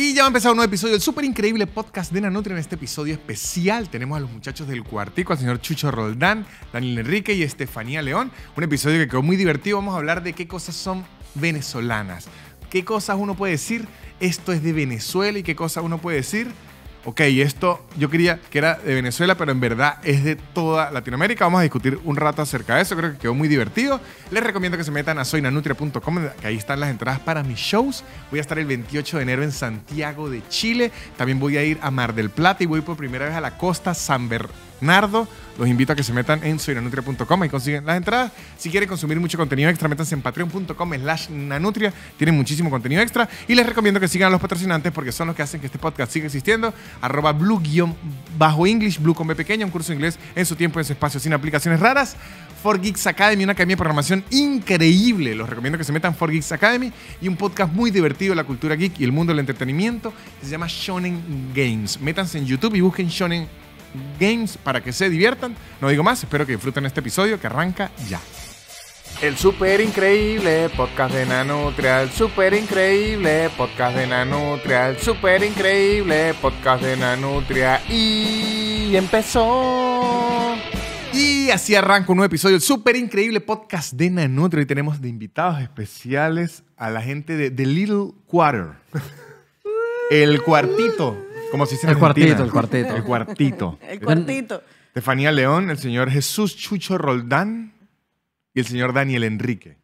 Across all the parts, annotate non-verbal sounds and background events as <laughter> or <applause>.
Y ya va a empezar un nuevo episodio del súper increíble podcast de Nanutria. En este episodio especial tenemos a los muchachos del cuartico, al señor Chucho Roldán, Daniel Enrique y Estefanía León. Un episodio que quedó muy divertido. Vamos a hablar de qué cosas son venezolanas. Qué cosas uno puede decir, esto es de Venezuela y qué cosas uno puede decir, ok, esto yo quería que era de Venezuela, pero en verdad es de toda Latinoamérica. Vamos a discutir un rato acerca de eso, creo que quedó muy divertido. Les recomiendo que se metan a soynanutria.com, que ahí están las entradas para mis shows. Voy a estar el 28 de enero en Santiago de Chile, también voy a ir a Mar del Plata y voy por primera vez a la costa San Bernardo Nardo. Los invito a que se metan en soynanutria.com y consiguen las entradas. Si quieren consumir mucho contenido extra, métanse en patreon.com slash nanutria. Tienen muchísimo contenido extra. Y les recomiendo que sigan a los patrocinantes porque son los que hacen que este podcast siga existiendo. Arroba blue-english, blue con B pequeño. un curso de inglés en su tiempo, en su espacio, sin aplicaciones raras. For geeks Academy, una academia de programación increíble. Los recomiendo que se metan For geeks Academy y un podcast muy divertido de la cultura geek y el mundo del entretenimiento se llama Shonen Games. Métanse en YouTube y busquen Shonen games para que se diviertan. No digo más, espero que disfruten este episodio que arranca ya. El super increíble podcast de Nanutria, el super increíble podcast de Nanutria, el super increíble podcast de Nanutria y empezó. Y así arranca un nuevo episodio, el super increíble podcast de Nanutria. Y tenemos de invitados especiales a la gente de The Little Quarter. <laughs> El cuartito como si el, el cuartito, el cuartito. El cuartito. <laughs> el cuartito. Estefanía León, el señor Jesús Chucho Roldán y el señor Daniel Enrique.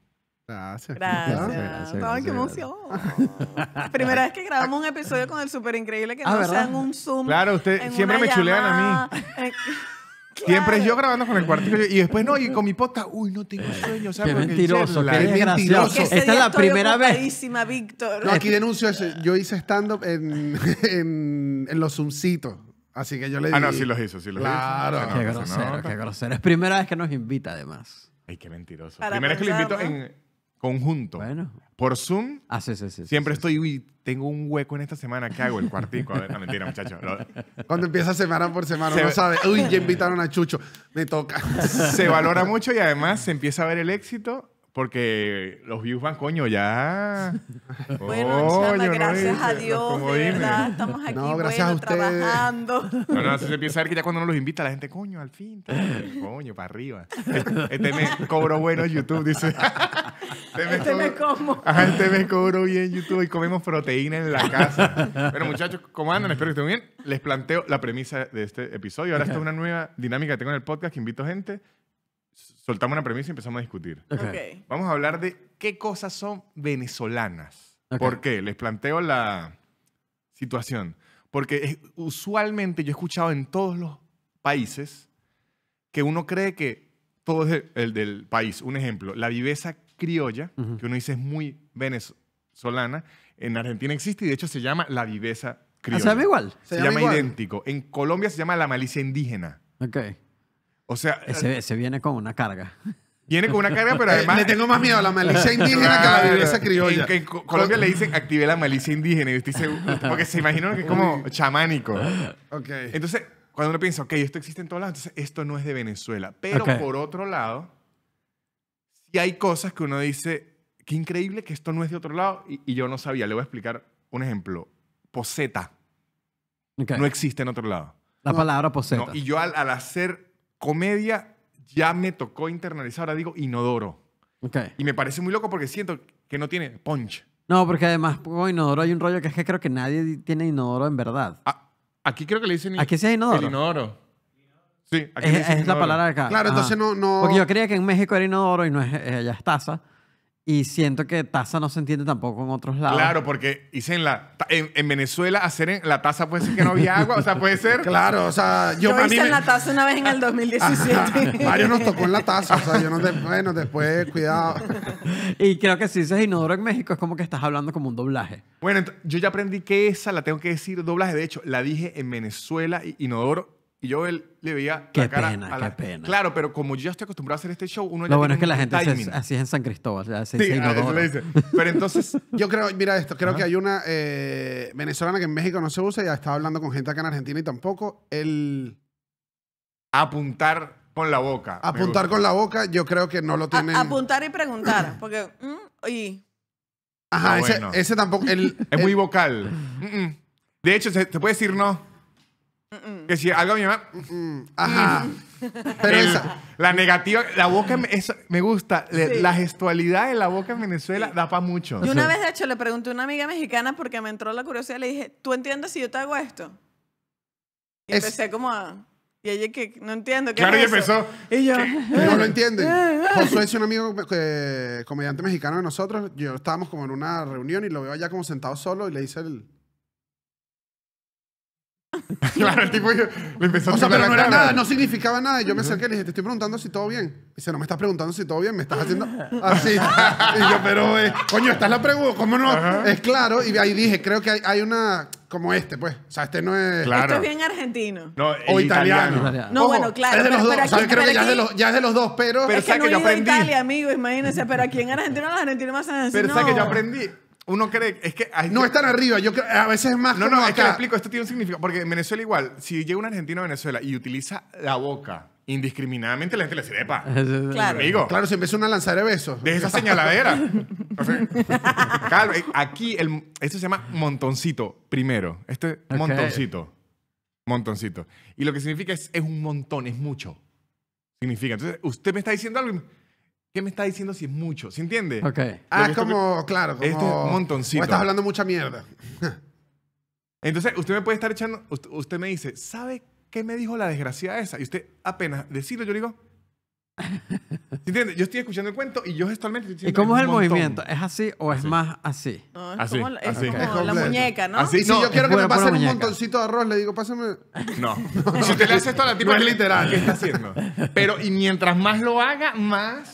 Gracias. Gracias. qué <laughs> Primera vez que grabamos un episodio con el súper increíble que ah, no sean un Zoom. Claro, usted siempre me chulean a mí. Siempre yo grabando con el cuartito y después no, y con mi pota, uy, no tengo sueño. Qué mentiroso, qué mentiroso Esta es la primera vez. Víctor. No, aquí denuncio eso. Yo hice stand-up en, en, los Zoomcitos. Así que yo le dije. Ah, no, sí los hizo, sí los hizo. Claro. Qué grosero, qué grosero. Es primera vez que nos invita, además. Ay, qué mentiroso. Primera vez que lo invito en conjunto. Bueno. Por Zoom. Ah, sí, sí, sí, siempre estoy, uy, tengo un hueco en esta semana, ¿qué hago? El cuartico. A ver, no, mentira, muchachos. Cuando empieza semana por semana, no sabe, uy, ya invitaron a Chucho, me toca. <laughs> Se valora mucho y además se empieza a ver el éxito porque los views van, coño, ya. <laughs> Bueno, coño, gracias a Dios, de verdad, estamos aquí no, gracias a trabajando. No, no, se empieza a ver que ya cuando uno los invita, la gente, coño, al fin, coño, para arriba. Este, este me cobro bueno YouTube, dice. Te este me como. Ajá, este me cobro bien YouTube y comemos proteína en la casa. Bueno, muchachos, ¿cómo andan? Espero que estén bien. Les planteo la premisa de este episodio. Ahora está una nueva dinámica que tengo en el podcast que invito gente. Soltamos una premisa y empezamos a discutir. Okay. Vamos a hablar de qué cosas son venezolanas. ¿Por qué? Les planteo la situación. Porque usualmente yo he escuchado en todos los países que uno cree que todo es el del país. Un ejemplo, la viveza criolla, que uno dice es muy venezolana, en Argentina existe y de hecho se llama la viveza ah, criolla. ¿Se llama igual? Se, llama, idéntico. En Colombia se llama la malicia indígena. Ok. O sea... Se eh, viene con una carga. Viene con una carga, pero además... le tengo más miedo a la malicia indígena que a la viveza criolla. En, Colombia le dicen, activé la malicia indígena. Y porque se imaginan que es como chamánico. Ok. Entonces, cuando uno piensa, ok, esto existe en todos lados, entonces esto no es de Venezuela. Pero por otro lado y hay cosas que uno dice, qué increíble que esto no es de otro lado y, yo no sabía. Le voy a explicar un ejemplo. Poseta. No existe en otro lado. La palabra poseta. y yo al, hacer comedia ya me tocó internalizar, ahora digo inodoro. Y me parece muy loco porque siento que no tiene punch. No, porque además con inodoro hay un rollo que es que creo que nadie tiene inodoro en verdad. aquí creo que le dicen... Aquí sí inodoro. Sí, aquí es, la palabra acá. Claro, entonces no, no. Porque yo creía que en México era inodoro y no es, ella eh, es taza. Y siento que taza no se entiende tampoco en otros lados. Claro, porque hice en la en, Venezuela hacer en la taza puede ser que no había <laughs> agua, o sea, puede ser. Claro, o sea, yo, hice en la taza una vez en el 2017. <laughs> Mario nos tocó en la taza, o sea, yo no bueno, después cuidado. y creo que si dices inodoro en México es como que estás hablando como un doblaje. Bueno, yo ya aprendí que esa la tengo que decir doblaje, de hecho, la dije en Venezuela inodoro y yo le veía la cara a la... pena. Claro, pero como yo ya estoy acostumbrado a hacer este show, uno ya Lo bueno es que la gente se, así en San Cristóbal, sí, eso le dice. <laughs> Pero entonces, yo creo, mira esto, creo que hay una eh, venezolana que en México no se usa y estaba hablando con gente acá en Argentina y tampoco el apuntar con la boca. Apuntar con la boca, yo creo que no lo tiene apuntar y preguntar, <clears throat> porque mm, Ajá, ese, tampoco es muy vocal. Mm, mm. De hecho, te puede decir no. Que si algo a mi mamá. Ajá. Mm. Pero esa. La negativa, la boca, me- em, me gusta. La gestualidad de la boca en Venezuela da para mucho. Yo una vez, de hecho, le pregunté a una amiga mexicana porque me entró la curiosidad. Le dije, ¿tú entiendes si yo te hago esto? Y empecé como a... Y ella que no entiendo. ¿qué Claro, y empezó. Y yo... <laughs> No lo entienden. Eh, eh. Josué es un amigo comediante mexicano de nosotros. Yo estábamos como en una reunión y lo veo allá como sentado solo y le dice el, <laughs> claro, el tipo le empezó a O sea, pero no era nada, no significaba nada. Y yo me acerqué y le dije, te estoy preguntando si todo bien. Y dice, no me estás preguntando si todo bien, me estás haciendo así. <laughs> y yo, pero, eh, coño, esta es la pregunta, ¿cómo no? Es claro. Y ahí dije, creo que hay, una como este, pues. O sea, este no es. Claro. Esto es bien argentino. o italiano. No, bueno, claro. Es de los dos. creo que ya, es de los, ya, es de los, dos, pero. pero es que, no yo aprendí. Italia, amigo, imagínense. Pero aquí en Argentina los argentinos más hacen así. Pero no. que yo aprendí uno cree, es que... no están arriba, yo a veces es más No, no, acá. explico, esto tiene un significado, porque en Venezuela igual, si llega un argentino a Venezuela y utiliza la boca indiscriminadamente, la gente le dice, epa, <laughs> claro. Claro, se empieza una lanzar de besos. De esa <laughs> señaladera. claro <laughs> eh, aquí, esto se llama montoncito, primero. Este montoncito. Montoncito. Y lo que significa es, es un montón, es mucho. Significa. Entonces, usted me está diciendo algo... ¿Qué me está diciendo si es mucho? ¿Se entiende? Ok. Ah, es como, claro, este como... es un montoncito. Me estás hablando mucha mierda. <laughs> Entonces, usted me puede estar echando... Usted me dice, ¿sabe qué me dijo la desgracia esa? Y usted apenas decirlo, yo le digo... ¿Se entiende? Yo estoy escuchando el cuento y yo gestualmente estoy ¿Y cómo es el movimiento? ¿Es así o es más así? No, es así, como, es como la muñeca, ¿no? Así, si yo quiero que me pasen un montoncito de arroz, le digo, pásame... <laughs> No. Si usted le hace esto a la tipa, es literal. ¿Qué está haciendo? Pero, y mientras más lo haga, más...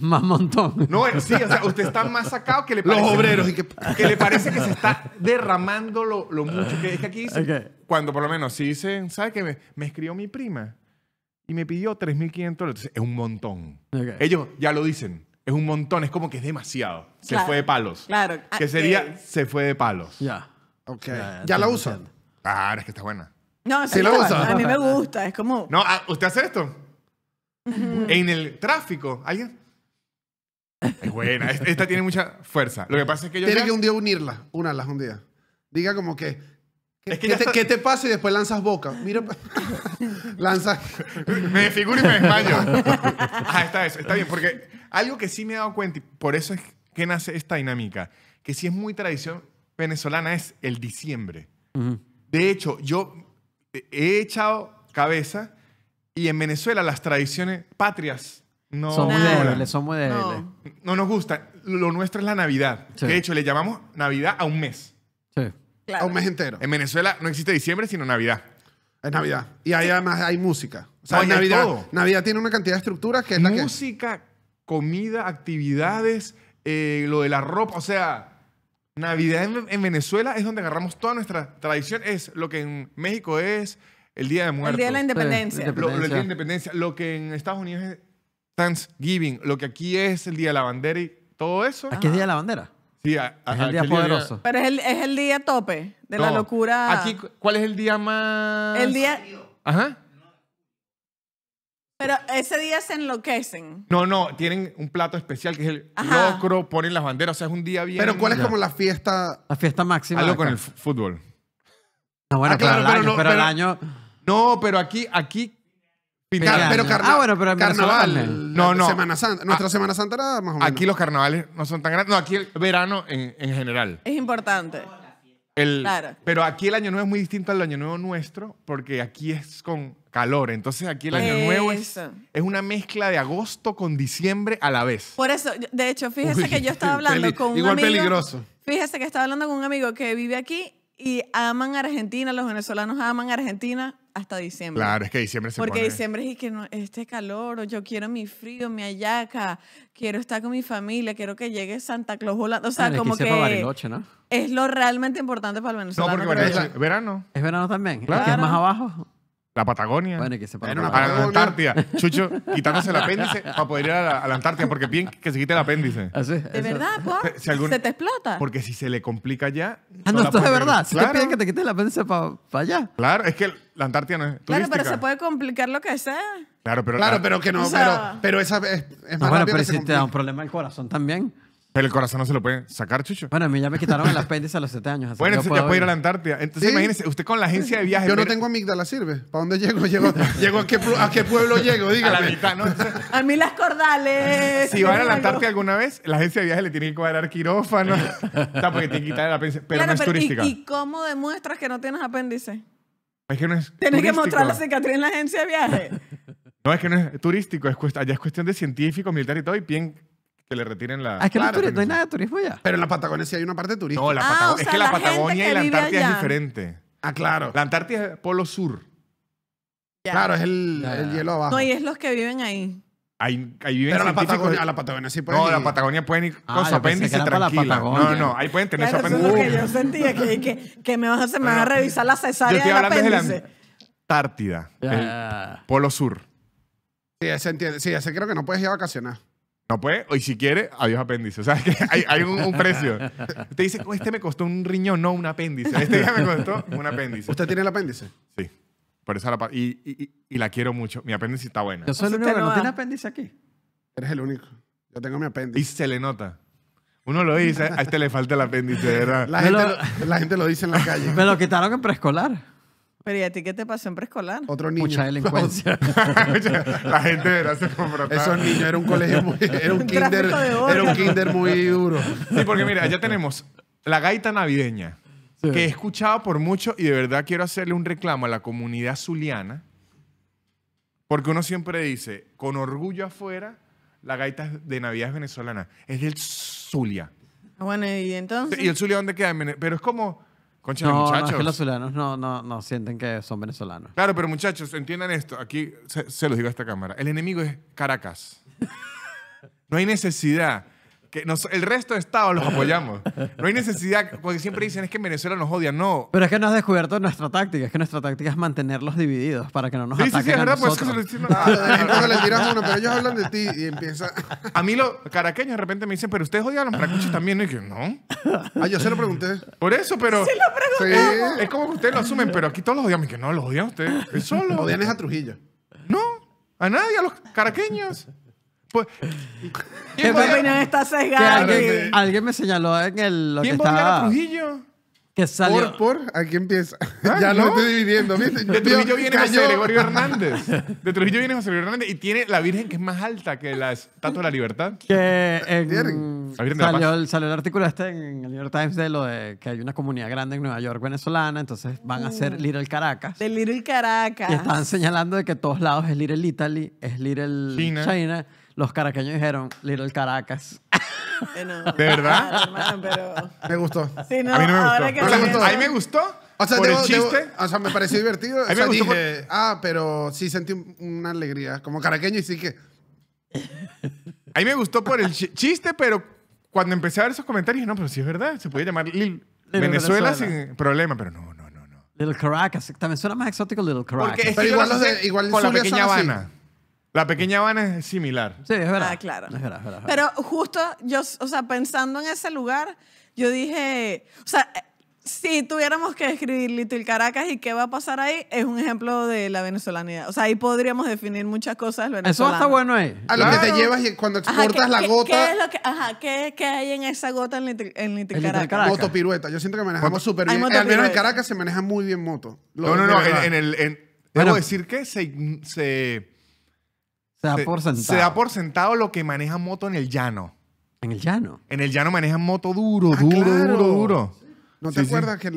Más montón. No, sí, o sea, usted está más sacado que le parece. Los obreros. Que, que le parece que se está derramando lo, lo mucho. Que es que aquí dice. Cuando por lo menos sí si dicen, ¿sabe qué? Me, escribió mi prima y me pidió 3.500 dólares. Es un montón. Ellos ya lo dicen. Es un montón. Es como que es demasiado. Se fue de palos. Claro. Ah, que sería, eh, se fue de palos. Ya. Ok. ¿Ya la usan? Ahora es que está buena. No, sí, la usan. A mí me gusta. Es como... No, ah, ¿usted hace esto? en el tráfico. ¿Alguien? Es buena. Esta tiene mucha fuerza. Lo que pasa es que yo. Tiene que un día unirlas. Únalas un día. Diga como que. que ¿Qué, te, ¿Qué, te, pasa y después lanzas boca? Mira. <laughs> lanzas. me figuro y me desmayo. ah, está, eso, está bien. Porque algo que sí me he dado cuenta, y por eso es que nace esta dinámica, que si es muy tradición venezolana, es el diciembre. De hecho, yo he echado cabeza y en Venezuela las tradiciones patrias no, No. nos gusta. Lo nuestro es la Navidad. De hecho, le llamamos Navidad a un mes. Sí. A un mes entero. En Venezuela no existe diciembre, sino Navidad. Es Navidad. Y además hay música. O sea, Navidad, Navidad tiene una cantidad de estructuras que es la que. Música, comida, actividades, eh, lo de la ropa. O sea, Navidad en, Venezuela es donde agarramos toda nuestra tradición. Es lo que en México es el Día de muerte El Día de la Independencia. el Día de la Independencia. Lo que en Estados Unidos es Thanksgiving, lo que aquí es el Día de la Bandera y todo eso. ¿Aquí es Día de la Bandera? Sí, es el día poderoso. Pero es el, día tope de la locura. Aquí, ¿cuál es el día más...? El día... Ajá. Pero ese día se enloquecen. No, no, tienen un plato especial que es el locro, ponen las banderas, o sea, es un día bien. Pero ¿cuál es como la fiesta? La fiesta máxima. Algo con el fútbol. Ah, ah, no, bueno, claro, pero, el pero el año. No, pero aquí, aquí pero ah, carnaval. No, no. Semana Santa. Nuestra ah, Semana Santa era más o menos. Aquí los carnavales no son tan grandes. No, aquí el verano en, general. Es importante. Claro. Pero aquí el año nuevo es muy distinto al año nuevo nuestro porque aquí es con calor. Entonces aquí el año nuevo es, es una mezcla de agosto con diciembre a la vez. Por eso, de hecho, fíjese que yo estaba <laughs> hablando con un igual peligroso. Fíjese que estaba hablando con un amigo que vive aquí y aman Argentina, los venezolanos aman Argentina hasta diciembre. Claro, es que diciembre se Porque diciembre es que este calor, yo quiero mi frío, mi ayaca, quiero estar con mi familia, quiero que llegue Santa Claus O sea, ah, como que. Es lo realmente importante para el venezolano. No, porque es verano. Es verano también. Claro. más abajo. La Patagonia. Bueno, que se para la Antártida. Chucho quitándose el apéndice para poder ir a la, Antártida, porque bien que se quite el apéndice. Así, ah, ¿De verdad, por? se te explota. Porque si se le complica ya. Ah, no, esto es de verdad. Si te piden que te quites el apéndice para allá. claro, es que la Antártida no es. Claro, pero se puede complicar lo que sea. Claro, pero. Claro, pero que no, pero, esa es, es más bueno, pero si te da un problema el corazón también. Pero el corazón no se lo pueden sacar, Chucho. Bueno, a mí ya me quitaron el <laughs> apéndice a los 7 años. Así bueno, yo, ya puede ir a la Antártida. Entonces, imagínese, usted con la agencia de viajes. Yo no tengo amígdala, sirve. ¿Para dónde llego? ¿Llego, <laughs> a, qué, a, qué, pueblo llego? Dígame. <laughs> A la mitad, ¿no? a mí las cordales. Si van a la Antártida alguna vez, la agencia de viajes le tiene que cuadrar quirófano. está porque tiene que quitar el apéndice. Pero no es turística. ¿y, cómo demuestras que no tienes apéndice? Es que no es. Tienes que mostrar la cicatriz en la agencia de viajes. No, es que no es turístico, es cuesta, allá es cuestión de científico, militar y todo, y bien le retiren la. Ah, es que no, hay no hay pues, nada de turismo ya. Pero en la Patagonia sí hay una parte turística. No, la ah, es que la, Patagonia y la Antártida es diferente. Ah, claro. La Antártida es polo sur. Claro, es el, hielo abajo. No, y es los que viven ahí. Ahí, viven Pero la Patagonia, a la Patagonia sí ir. No, la Patagonia pueden ir con ah, su apéndice la Patagonia. No, no, ahí pueden tener su es lo apéndice. que yo sentía, que, que, me vas a, van a revisar la cesárea de la Antártida, polo sur. Sí, se entiende. Sí, ese creo que no puedes ir a vacacionar. No puede, y si quiere, adiós apéndice. O sea, <laughs> hay, un, precio. Usted dice, este me costó un riñón, no un apéndice. Este ya me costó un apéndice. ¿Usted tiene el apéndice? Sí. Por y, la quiero mucho. Mi apéndice está buena. Yo soy el único no tiene apéndice aquí. Eres el único. Yo tengo mi apéndice. Y se le nota. Uno lo dice, a este le falta el apéndice, ¿verdad? La, gente lo, la gente lo dice en la calle. Me lo quitaron en preescolar. Pero ¿y a ti qué te pasó en preescolar? Otro niño. Mucha delincuencia. <laughs> la gente era se compró. Esos niños, era un colegio muy... <laughs> Era un, kinder, era un kinder muy duro. Sí, porque mira, ya tenemos la gaita navideña, que he escuchado por mucho y de verdad quiero hacerle un reclamo a la comunidad zuliana, porque uno siempre dice, con orgullo afuera, la gaita de Navidad venezolana. Es del Zulia. Ah, bueno, ¿y entonces? ¿Y el Zulia dónde queda? Pero es como Concha muchachos. los venezolanos no, no, no sienten que son venezolanos. Claro, pero muchachos, entiendan esto. Aquí se, se los digo a esta cámara. El enemigo es Caracas. <laughs> no hay necesidad que el resto de estados los apoyamos. No hay necesidad, porque siempre dicen es que en Venezuela nos odian. No. Pero es que no has descubierto nuestra táctica. Es que nuestra táctica es mantenerlos divididos para que no nos Sí, sí, sí, es verdad, pues eso se lo hicieron. Entonces le uno, pero ellos hablan de ti y empieza. A mí los caraqueños de repente me dicen, pero ustedes odian a los maracuchos también. Y yo, no. Ah, yo se lo pregunté. Por eso, pero. Sí. Es como que ustedes lo asumen, pero aquí todos los odian. Y que no, los odian ustedes. Es solo. Odian es a Trujillo. No, a nadie, a los caraqueños. ¿Qué opinión está sesgada? Alguien me señaló en el lo que ¿Quién Trujillo? que Por, por, aquí empieza. Ah, <laughs> ya lo estoy dividiendo. De Trujillo viene José Gregorio Hernández. <laughs> De Trujillo viene José Gregorio Hernández y tiene la Virgen que es más alta que la Estatua de la Libertad. Que en, de salió, el, artículo este en el New York Times de lo de que hay una comunidad grande en Nueva York venezolana, entonces van a hacer mm. Little Caracas. De Little Caracas. Y estaban señalando de que todos lados es Little Italy, es Little China. China los caraqueños dijeron Little Caracas. <laughs> ¿De verdad? pero... Me gustó. Sí, no, a mí no me gustó. gustó. A mí me gustó. O sea, por el chiste. o sea, me pareció divertido. <laughs> A mí me gustó dije, ah, pero sí sentí una alegría. Como caraqueño y sí que... A mí me gustó por el chiste, pero cuando empecé a ver esos comentarios, no, pero sí es verdad, se puede llamar Little Venezuela, sin problema, pero no, no, no, no. Little Caracas, también suena más exótico Little Caracas. Porque pero igual, los de, igual con la pequeña Habana. Así. La pequeña Habana es similar. Sí, es verdad. Ah, claro. Pero justo, yo, o sea, pensando en ese lugar, yo dije, o sea, si tuviéramos que escribir Little Caracas y qué va a pasar ahí, es un ejemplo de la venezolanidad. O sea, ahí podríamos definir muchas cosas venezolanas. Eso está bueno ahí. A lo que te llevas y cuando exportas la gota. ¿qué, es lo que, ajá, ¿qué, ¿qué, hay en esa gota en Little, en Little Caracas? Moto pirueta. Yo siento que manejamos súper bien. Al menos en Caracas se maneja muy bien moto. No, no, no. En, el, en, debo decir que se, se se da por sentado. lo que maneja moto en el llano. ¿En el llano? En el llano maneja moto duro, ah, duro, duro, duro. ¿No te acuerdas que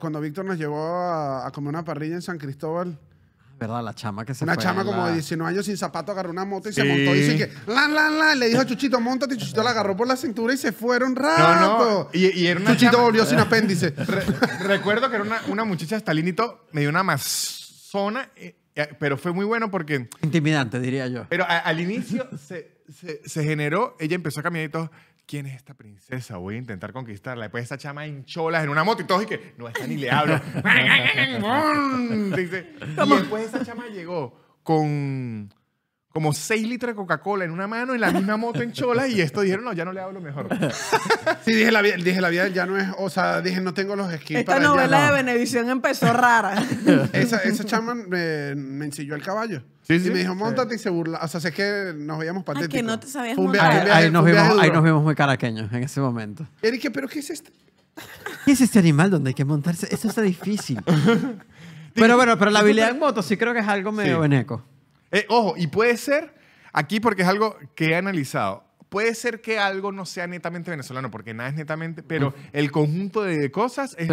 cuando Víctor nos llevó a, comer una parrilla en San Cristóbal? Ah, ¿Verdad? La chama que se Una chama como de 19 años sin zapato agarró una moto y se montó. Y dice que, la, la, Le dijo a Chuchito, montate. Y Chuchito la agarró por la cintura y se fueron rato. Y, Chuchito volvió sin apéndice. recuerdo que era una, una muchacha hasta me dio una mazona. Eh, eh, pero fue muy bueno porque... Intimidante, diría yo. Pero al inicio se, generó, ella empezó a caminar y todo, ¿quién es esta princesa? Voy a intentar conquistarla. Después esa chama en cholas, en una moto y todo, y que, no, está ni le hablo. <laughs> y después esa chama llegó con como 6 litros de Coca-Cola en una mano, en la misma moto en chola, y esto dijeron, no, ya no le hablo mejor. <laughs> Sí, dije la vida, dije, la vida ya no es, o sea, dije, no tengo los skills Esta novela de Benevisión empezó rara. <laughs> esa, esa me, me ensilló el caballo. Sí, sí, y me dijo, montate y se burla. O sea, sé que nos veíamos patéticos. que no te sabías ahí, nos vimos, ahí nos vimos muy caraqueños en ese momento. Eric, ¿pero qué es este? ¿Qué es este animal donde hay que montarse? Eso está difícil. <laughs> pero bueno, pero la habilidad en moto sí creo que es algo medio beneco eh, ojo, y puede ser, aquí porque es algo que he analizado, puede ser que algo no sea netamente venezolano, porque nada es netamente, pero el conjunto de cosas es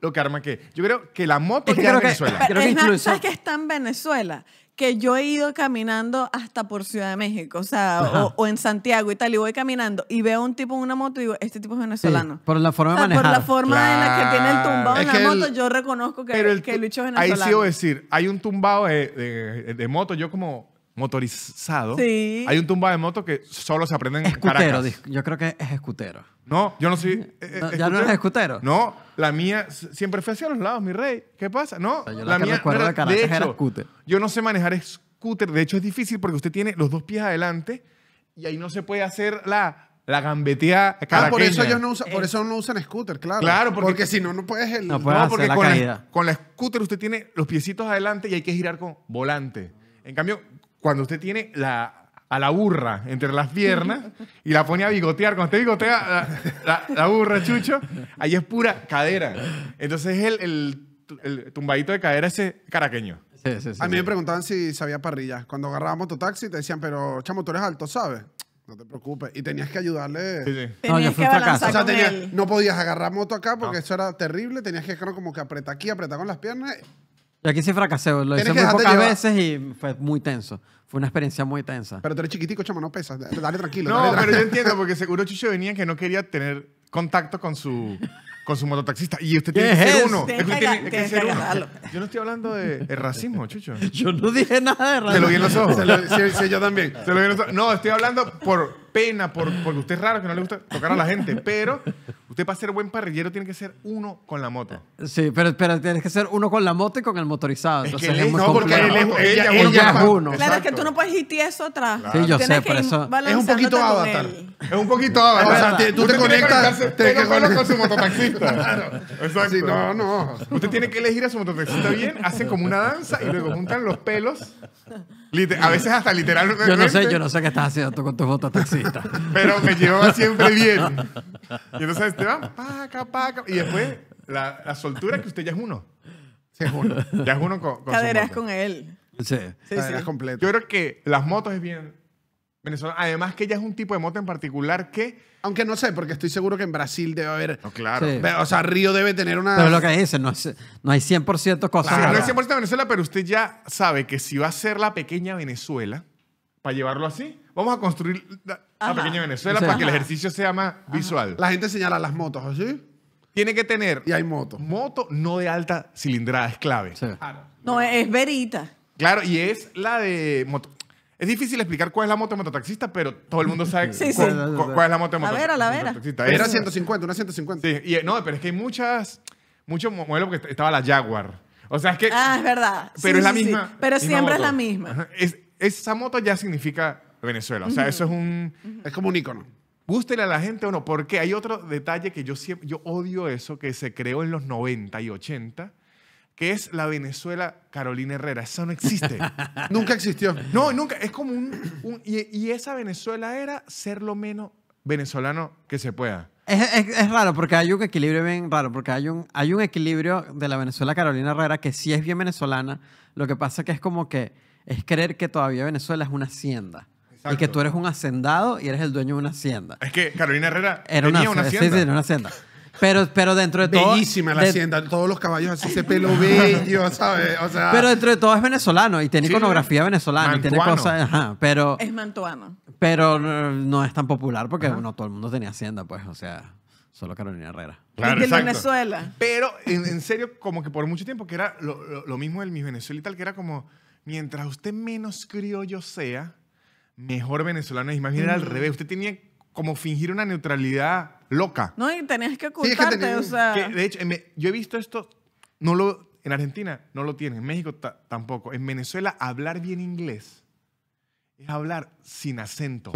lo que arma que. Yo creo que la moto es Venezuela. Pero, es, que incluso... que está en Venezuela? que yo he ido caminando hasta por Ciudad de México, o sea, o, en Santiago y tal, y voy caminando y veo a un tipo en una moto y digo, este tipo es venezolano. por la forma de manejar. Por la forma en la que tiene el tumbado en la moto, yo reconozco que, pero el, que es venezolano. Ahí sí decir, hay un tumbado de, moto, yo como motorizado. Sí. Hay un tumbado de moto que solo se aprende en escutero, Yo creo que es escutero. No, yo no soy. Eh, eh, no, eh, ¿Ya no eres escutero? No, la mía siempre fue hacia los lados, mi rey. ¿Qué pasa? No, yo la, mía. de, hecho, scooter. Yo no sé manejar scooter. De hecho, es difícil porque usted tiene los dos pies adelante y ahí no se puede hacer la, la gambetea Ah, por eso ellos no usan, por eso no usan scooter, claro. Claro, porque, si no, no puedes. no, porque la con, La, con la scooter usted tiene los piecitos adelante y hay que girar con volante. En cambio, cuando usted tiene la, a la burra entre las piernas y la ponía a bigotear. Cuando usted bigotea la, burra, Chucho, ahí es pura cadera. Entonces el, el, el tumbadito de cadera ese caraqueño. a mí me preguntaban si sabía parrillas. Cuando agarrábamos tu taxi te decían, pero chamo, tú eres alto, ¿sabes? No te preocupes. Y tenías que ayudarle. no, no podías agarrar moto acá porque eso era terrible. Tenías que como que apretar aquí, apretar con las piernas y aquí sí fracasé, lo hice muy pocas veces y fue muy tenso. Fue una experiencia muy tensa. Pero tú eres chiquitico, chamo, no pesas. Dale tranquilo. No, pero yo entiendo, porque seguro Chucho venía que no quería tener contacto con su, con su mototaxista. Y usted tiene que ser uno. Yo no estoy hablando de, racismo, Chucho. Yo no dije nada de racismo. Te lo vi en los ojos. sí, yo también. Se lo vi en los ojos. No, estoy hablando por pena por, porque usted es raro que no le gusta tocar a la gente, pero usted para ser buen parrillero tiene que ser uno con la moto. Sí, pero, pero tienes que ser uno con la moto y con el motorizado. Entonces no, porque él es, ella, ella, es uno. Claro, es que tú no puedes ir eso atrás. Sí, yo tienes sé, por eso. Es un poquito avatar. Es un poquito avatar. O sea, tú te conectas, que te con su mototaxista. Claro. Exacto. Sí, no, no. Usted tiene que elegir a su mototaxista bien, hace como una danza y luego juntan los pelos a veces hasta literalmente. Yo no sé, yo no sé qué estás haciendo tú con tus motos taxista. Pero me llevaba <laughs> siempre bien. Y entonces te va paca, paca. Y después, la, la, soltura que usted ya es uno. Se es uno. Ya es uno con. con Caderas con él. Sí. sí, sí. Completo. Yo creo que las motos es bien Además que ella es un tipo de moto en particular que... Aunque no sé, porque estoy seguro que en Brasil debe haber... claro. O sea, Río debe tener una... Pero lo que dice, no, es, no hay 100% cosas. no hay 100% Venezuela, pero usted ya sabe que si va a ser la pequeña Venezuela, para llevarlo así, vamos a construir la, pequeña Venezuela para que el ejercicio sea más visual. La gente señala las motos, ¿así? Tiene que tener... Y hay motos. Moto no de alta cilindrada, es clave. Claro. No, es verita. Claro, y es la de moto, es difícil explicar cuál es la moto de mototaxista, pero todo el mundo sabe <laughs> cuál, es la moto de mototaxista. la vera. Era 150, una 150. Eh, no, pero es que hay muchas, muchos modelos porque estaba la Jaguar. O sea, es que... Ah, es verdad. Pero es la misma. Pero siempre es la misma. esa moto ya significa Venezuela. O sea, eso es un... Es como un ícono. Gústele a la gente o no, porque hay otro detalle que yo siempre, yo odio eso, que se creó en los 90 y 80, que es la Venezuela Carolina Herrera. eso no existe. <laughs> nunca existió. No, nunca. Es como un... y, esa Venezuela era ser lo menos venezolano que se pueda. Es, raro, porque hay un equilibrio bien raro, porque hay un, hay un equilibrio de la Venezuela Carolina Herrera que sí es bien venezolana. Lo que pasa que es como que es creer que todavía Venezuela es una hacienda. Y que tú eres un hacendado y eres el dueño de una hacienda. Es que Carolina Herrera era tenía una, hacienda. Sí, sí, era una hacienda. Pero, pero dentro de todo. Bellísima la hacienda, todos los caballos así, ese pelo bello, ¿sabes? O sea... pero dentro de todo es venezolano y tiene iconografía venezolana y tiene cosas. pero. Es mantuano. Pero no es tan popular porque, no todo el mundo tenía hacienda, pues, o sea. Solo Carolina Herrera. Claro, de Venezuela. Pero, en, serio, como que por mucho tiempo, que era lo, lo, mismo del Miss Venezuela y tal, que era como, mientras usted menos criollo sea, mejor venezolano es. Más bien era al revés. Usted tenía como fingir una neutralidad loca. No, y tenías que ocultarte, o sea... de hecho, yo he visto esto, no lo, en Argentina no lo tienen, en México tampoco. En Venezuela hablar bien inglés es hablar sin acento.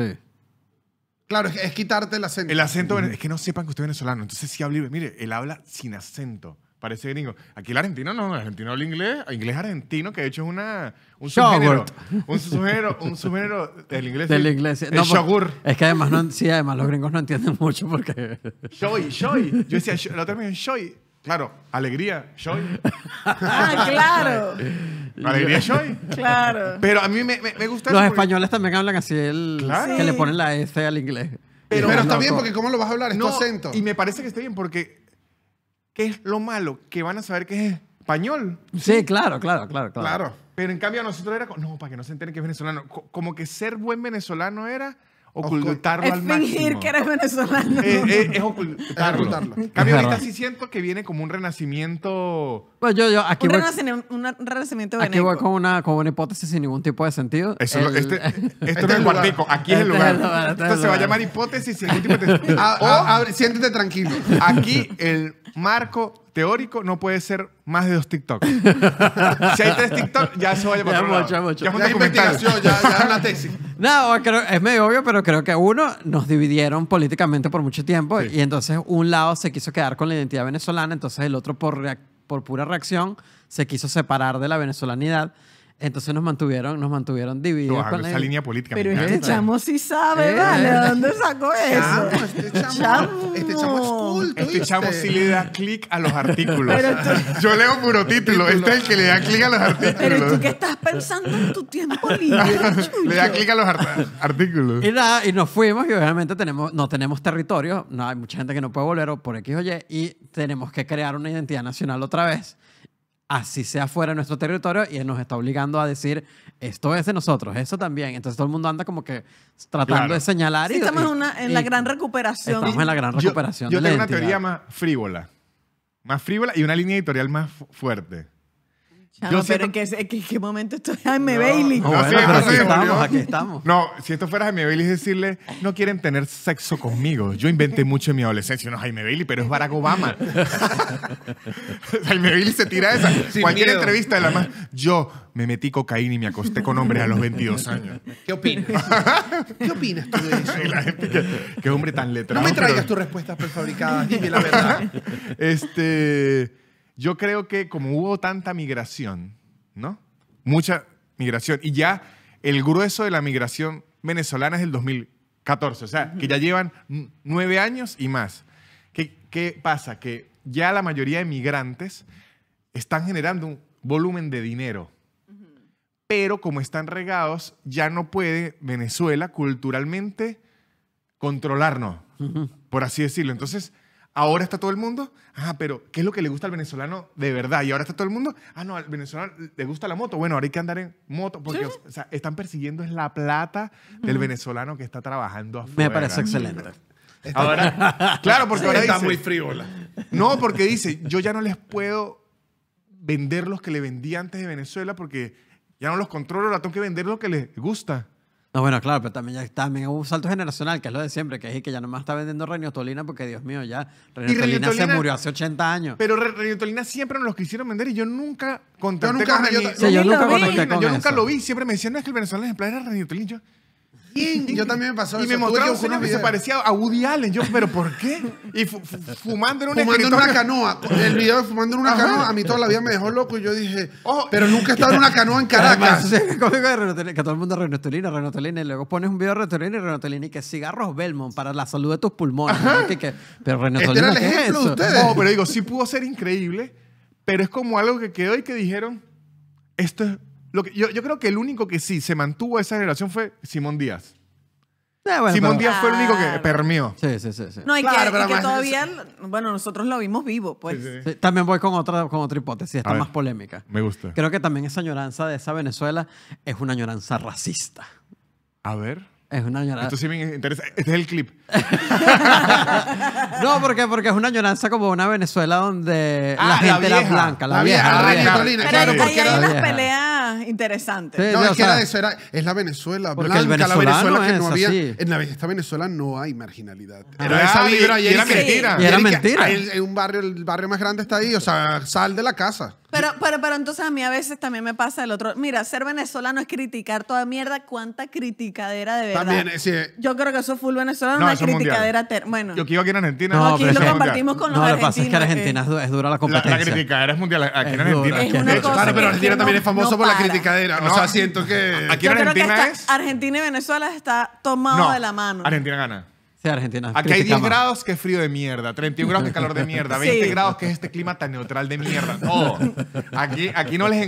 Claro, es, quitarte el acento. El acento, es que no sepan que usted es venezolano. Entonces, si habla, mire, él habla sin acento. Parece gringo. Aquí el argentino no, el argentino habla inglés, inglés argentino, que de hecho es una, un subgénero. Un subgénero, un subgénero del inglés. Del inglés. Pues, es que además, no, sí, además los gringos no entienden mucho porque... <laughs> Shoy, shoy. Yo decía, la termino en shoy. Claro, alegría, joy. ah, claro. <laughs> Alegría, joy. Claro. Pero a mí me, me, gusta. Los españoles también hablan así, el, que le ponen la S al inglés. Pero, está bien, porque ¿cómo lo vas a hablar? Es no, acento. Y me parece que está bien, porque ¿Qué es lo malo? Que van a saber que es español. Sí, claro, claro, claro, claro. Pero en cambio nosotros era, no, para que no se enteren que es venezolano. Como que ser buen venezolano era ocultarlo Es fingir que eres venezolano. Eh, eh, es Ocultarlo. En cambio ahorita sí siento que viene como un renacimiento bueno, pues yo, aquí un, Aquí voy con una, una hipótesis sin ningún tipo de sentido. Este, este, esto es el cuartico, aquí es el lugar. esto se va a llamar hipótesis sin ningún tipo de sentido. <laughs> Ah, ah. siéntete tranquilo. Aquí el marco teórico no puede ser más de dos TikToks. <laughs> si hay tres TikToks, ya se va a llamar. Ya, mucho, ya, mucho. ya, investigación, ya, la <laughs> tesis. No, es medio obvio, pero creo que uno, nos dividieron políticamente por mucho tiempo y entonces un lado se quiso quedar con la identidad venezolana, entonces el otro por por pura reacción, se quiso separar de la venezolanidad entonces nos mantuvieron, nos mantuvieron divididos. esa línea política. Pero este chamo sí sabe, eh, ¿De eh. dónde sacó eso? este chamo, Este chamo es culto. Este chamo sí le da clic a los artículos. <laughs> Yo leo puro título. este es el que le da clic a los artículos. Pero tú qué estás <laughs> pensando en tu tiempo libre. le da clic a los artículos. Y nada, y nos fuimos y obviamente tenemos, no tenemos territorio. No, hay mucha gente que no puede volver o por X o Y. Y tenemos que crear una identidad nacional otra vez así sea fuera de nuestro territorio y nos está obligando a decir esto es de nosotros, eso también. Entonces todo el mundo anda como que tratando de señalar. y, estamos en, una, en la gran recuperación. Estamos en la gran recuperación. Yo, tengo una teoría más frívola, más frívola y una línea editorial más fuerte. No yo en qué, momento estoy Jaime Bailey. No, no, ah, aquí estamos, aquí estamos. No, si esto fuera Jaime Bailey, decirle, no quieren tener sexo conmigo. Yo inventé mucho en mi adolescencia. No es Jaime Bailey, pero es Barack Obama. <laughs> Jaime Bailey se tira esa. Cualquier entrevista de la más. Yo me metí cocaína y me acosté con hombres a los 22 años. ¿Qué opinas? <laughs> ¿Qué opinas tú de eso? Qué hombre tan letrado. No me traigas tus respuestas prefabricadas, dime la verdad. <laughs> Este yo creo que como hubo tanta migración, ¿no? Mucha migración, y ya el grueso de la migración venezolana es del 2014, o sea, que ya llevan nueve años y más. ¿Qué, qué pasa? Que ya la mayoría de migrantes están generando un volumen de dinero pero como están regados, ya no puede Venezuela culturalmente controlarnos, por así decirlo. Entonces, Ahora está todo el mundo, ah, pero ¿qué es lo que le gusta al venezolano de verdad? Y ahora está todo el mundo, ah, no, al venezolano le gusta la moto. Bueno, ahora hay que andar en moto porque están persiguiendo es la plata del venezolano que está trabajando afuera. Me parece excelente. ahora, <laughs> claro, porque ahora está muy frívola. No, porque dice, yo ya no les puedo vender los que le vendí antes de Venezuela porque ya no los controlo, ahora tengo que vender lo que les gusta. No, bueno, claro, pero también, ya, también hubo un salto generacional, que es lo de siempre, que es que ya nomás está vendiendo Reniotolina porque, Dios mío, ya Reniotolina se murió hace 80 años. Pero Reniotolina siempre nos los quisieron vender y yo nunca contacté Yo nunca con Yo, nunca, lo vi, siempre me decían, no, es que el venezolano ejemplar era Reniotolina. Yo, Bien, yo también me pasó y me mostraron un que se parecía a Woody Allen. Yo, ¿pero por qué? Y fumando en una Fumando en una canoa. El video de fumando en una canoa a mí toda la vida me dejó loco y yo dije, oh pero nunca he estado en una canoa en <laughs> Caracas. <laughs> que todo el mundo renotolina, renotolina, y luego pones un video de renotolina y renotolina y que cigarros Belmont para la salud de tus pulmones. Que- pero este renotolina, el ¿qué es eso? pero digo, sí pudo ser increíble, pero es como algo que quedó y que dijeron, esto es lo yo, yo, creo que el único que sí se mantuvo esa generación fue Simón Díaz. Eh, Simón Díaz fue el único que permió. Sí, sí, sí. sí. No, claro, que, y que todavía, bueno, nosotros lo vimos vivo, pues. también voy con otra, con otra hipótesis, está más polémica. Me gusta. Creo que también esa añoranza de esa Venezuela es una añoranza racista. A ver. Es una añoranza. Esto sí me interesa. Este es el clip. <laughs> no, porque, porque es una añoranza como una Venezuela donde ah, la gente la blanca, la, la vieja. la vieja. Pero claro, ahí interesante. no, es que era eso, era, es la Venezuela blanca, la Venezuela que no había. En la, esta Venezuela no hay marginalidad. Pero ah, esa vibra y, era mentira. era mentira. en un barrio, el barrio más grande está ahí, o sea, sal de la casa. Pero, pero, pero entonces a mí a veces también me pasa el otro. Mira, ser venezolano es criticar toda mierda. ¿Cuánta criticadera de verdad? Yo creo que eso full venezolano no, una es criticadera. bueno, Yo quiero aquí en Argentina. No, aquí lo compartimos con los No, lo que pasa es que Argentina eh. es dura la competencia. la criticadera es mundial. Aquí en Argentina. Es una cosa Claro, pero Argentina también es famoso por la criticadera. No. O sea, siento que. Aquí en que Argentina es. Argentina y Venezuela está tomado de la mano. Argentina gana. Argentina. Aquí hay 10 grados que frío de mierda, 31 grados que calor de mierda, 20 grados que es este clima tan neutral de mierda. No, aquí, aquí no les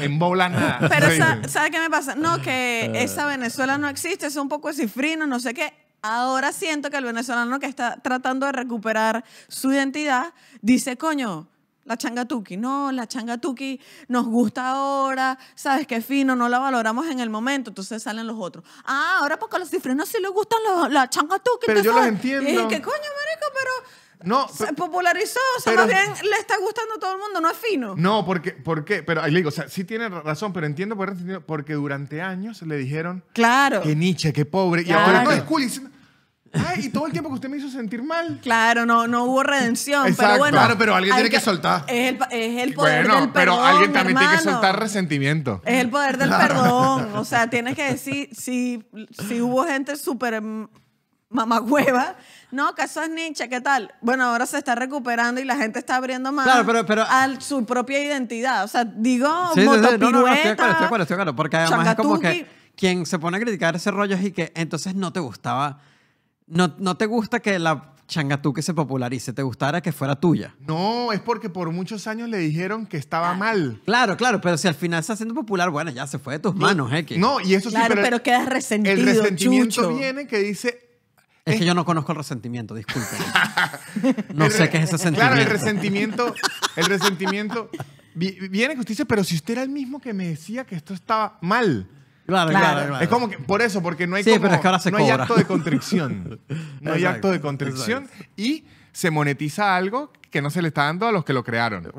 embola nada. Pero ¿sabes sabe qué me pasa? No, que esa Venezuela no existe, es un poco cifrino, no sé qué. Ahora siento que el venezolano que está tratando de recuperar su identidad dice, coño, la changatuki, no, la changatuki nos gusta ahora, sabes qué fino, no la valoramos en el momento, entonces salen los otros. Ah, ahora porque a los no sí les gustan los, la changatuki. Pero yo los entiendo. Y dije coño, marico, pero... No, se popularizó, o sea, más bien le está gustando a todo el mundo, no es fino. No, porque, ¿por qué? Pero ahí le digo, o sea, sí tiene razón, pero entiendo porque durante años le dijeron claro. que Nietzsche, que pobre, y ahora no es cool. Y Ay, ah, y todo el tiempo que usted me hizo sentir mal. Claro, no, no hubo redención. Pero bueno, claro, pero alguien tiene que, soltar. Es el, es el poder del perdón. Pero alguien también tiene que soltar resentimiento. Es el poder del perdón. O sea, tienes que decir si, si hubo gente súper mamagüeva. No, eso es Nietzsche, ¿qué tal? Bueno, ahora se está recuperando y la gente está abriendo más pero, pero, a su propia identidad. O sea, digo, sí, motopirueta, estoy Porque además es como que quien se pone a criticar ese rollo es y que entonces no te gustaba no, te gusta que la que se popularice, te gustara que fuera tuya. No, es porque por muchos años le dijeron que estaba ah. mal. Claro, claro, pero si al final está haciendo popular, bueno, ya se fue de tus manos, ¿eh? No, y eso claro, sí, pero, pero quedas resentido. El resentimiento viene que dice. Es, que yo no conozco el resentimiento, Disculpe. <laughs> no sé qué es ese sentimiento. <laughs> Claro, el resentimiento, el resentimiento viene que usted dice, pero si usted era el mismo que me decía que esto estaba mal. Claro, Es como que, por eso, porque no hay, que hay acto de contrición. <laughs> No hay acto de contrición y se monetiza algo que no se le está dando a los que lo crearon.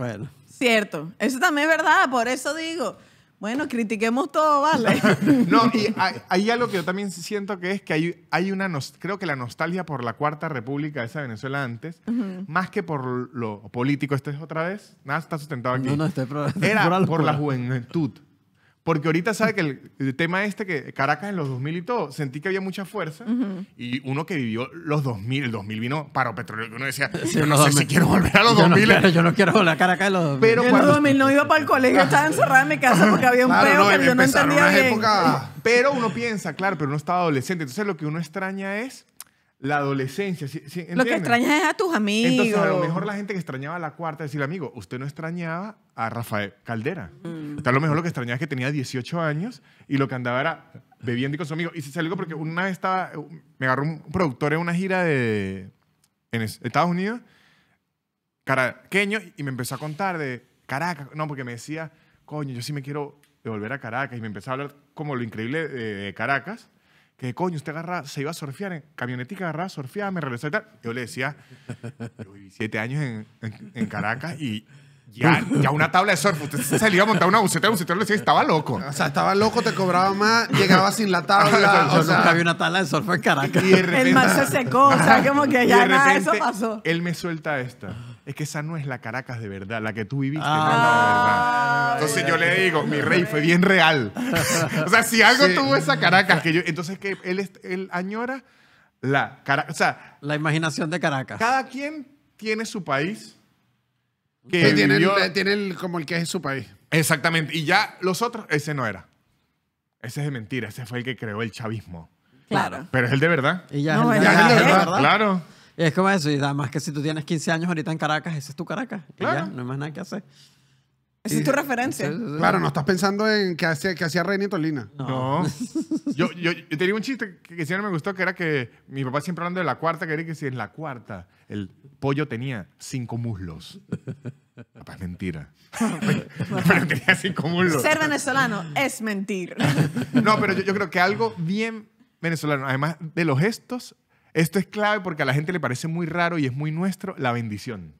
Cierto. Eso también es verdad, por eso digo. Bueno, critiquemos todo, vale. <laughs> no, y hay, algo que yo también siento que es que hay, hay una, creo que la nostalgia por la Cuarta República, esa Venezuela antes, más que por lo político, esto es otra vez, nada está sustentado aquí. No, no, este <laughs> Era por la juventud. Porque ahorita sabe que el, tema este, que Caracas en los 2000 y todo, sentí que había mucha fuerza. Y uno que vivió los 2000, el 2000 vino paro petróleo, uno decía, yo no sé si quiero volver a los 2000. yo no quiero volver a Caracas en los 2000. no iba para el colegio, <laughs> estaba encerrada en mi casa porque había un peo que yo no entendía bien. Época, pero uno piensa, claro, pero uno estaba adolescente. Entonces lo que uno extraña es la adolescencia. lo que extrañas es a tus amigos. Entonces, a lo mejor la gente que extrañaba a la cuarta, decir, amigo, usted no extrañaba a Rafael Caldera. Usted mm. a lo mejor lo que extrañaba es que tenía 18 años y lo que andaba era bebiendo y con su amigo. Y se salió porque una vez estaba, me agarró un productor en una gira de, en Estados Unidos, caraqueño, y me empezó a contar de Caracas. No, porque me decía, coño, yo sí me quiero devolver a Caracas. Y me empezó a hablar como lo increíble de Caracas que coño, usted agarra, se iba a surfear, en camionetica agarraba, surfeaba, me regresaba y tal. Yo le decía, yo viví siete años en, en, Caracas y ya, ya, una tabla de surf, usted se salía a montar una buceta, un yo le decía, estaba loco. O sea, estaba loco, te cobraba más, llegaba sin la tabla. <laughs> o nunca había una tabla de surf en Caracas. Y el mar se secó, o sea, como que ya nada, eso pasó. Él me suelta esta es que esa no es la Caracas de verdad, la que tú viviste ah. Entonces yo le digo, mi rey fue bien real. o sea, si algo tuvo esa Caracas, que entonces que él, él añora la Caracas, sea, la imaginación de Caracas. Cada quien tiene su país. Que pues tiene, como el que es su país. Exactamente. Y ya los otros, ese no era. Ese es de mentira, ese fue el que creó el chavismo. Claro. Pero es el de verdad. Y ya es el de verdad. Claro es como eso, y más que si tú tienes 15 años ahorita en Caracas, ese es tu Caracas. no hay más nada que hacer. Esa es tu referencia. Claro, no estás pensando en que hacía, que hacía Reina y Tolina. No. <laughs> yo, tenía un chiste que, siempre me gustó, que era que mi papá siempre hablando de la cuarta, que era que si en la cuarta el pollo tenía cinco muslos. Papá, es mentira. <laughs> pero tenía cinco muslos. Ser venezolano es mentir. No, pero yo, yo creo que algo bien venezolano, además de los gestos, esto es clave porque a la gente le parece muy raro y es muy nuestro la bendición.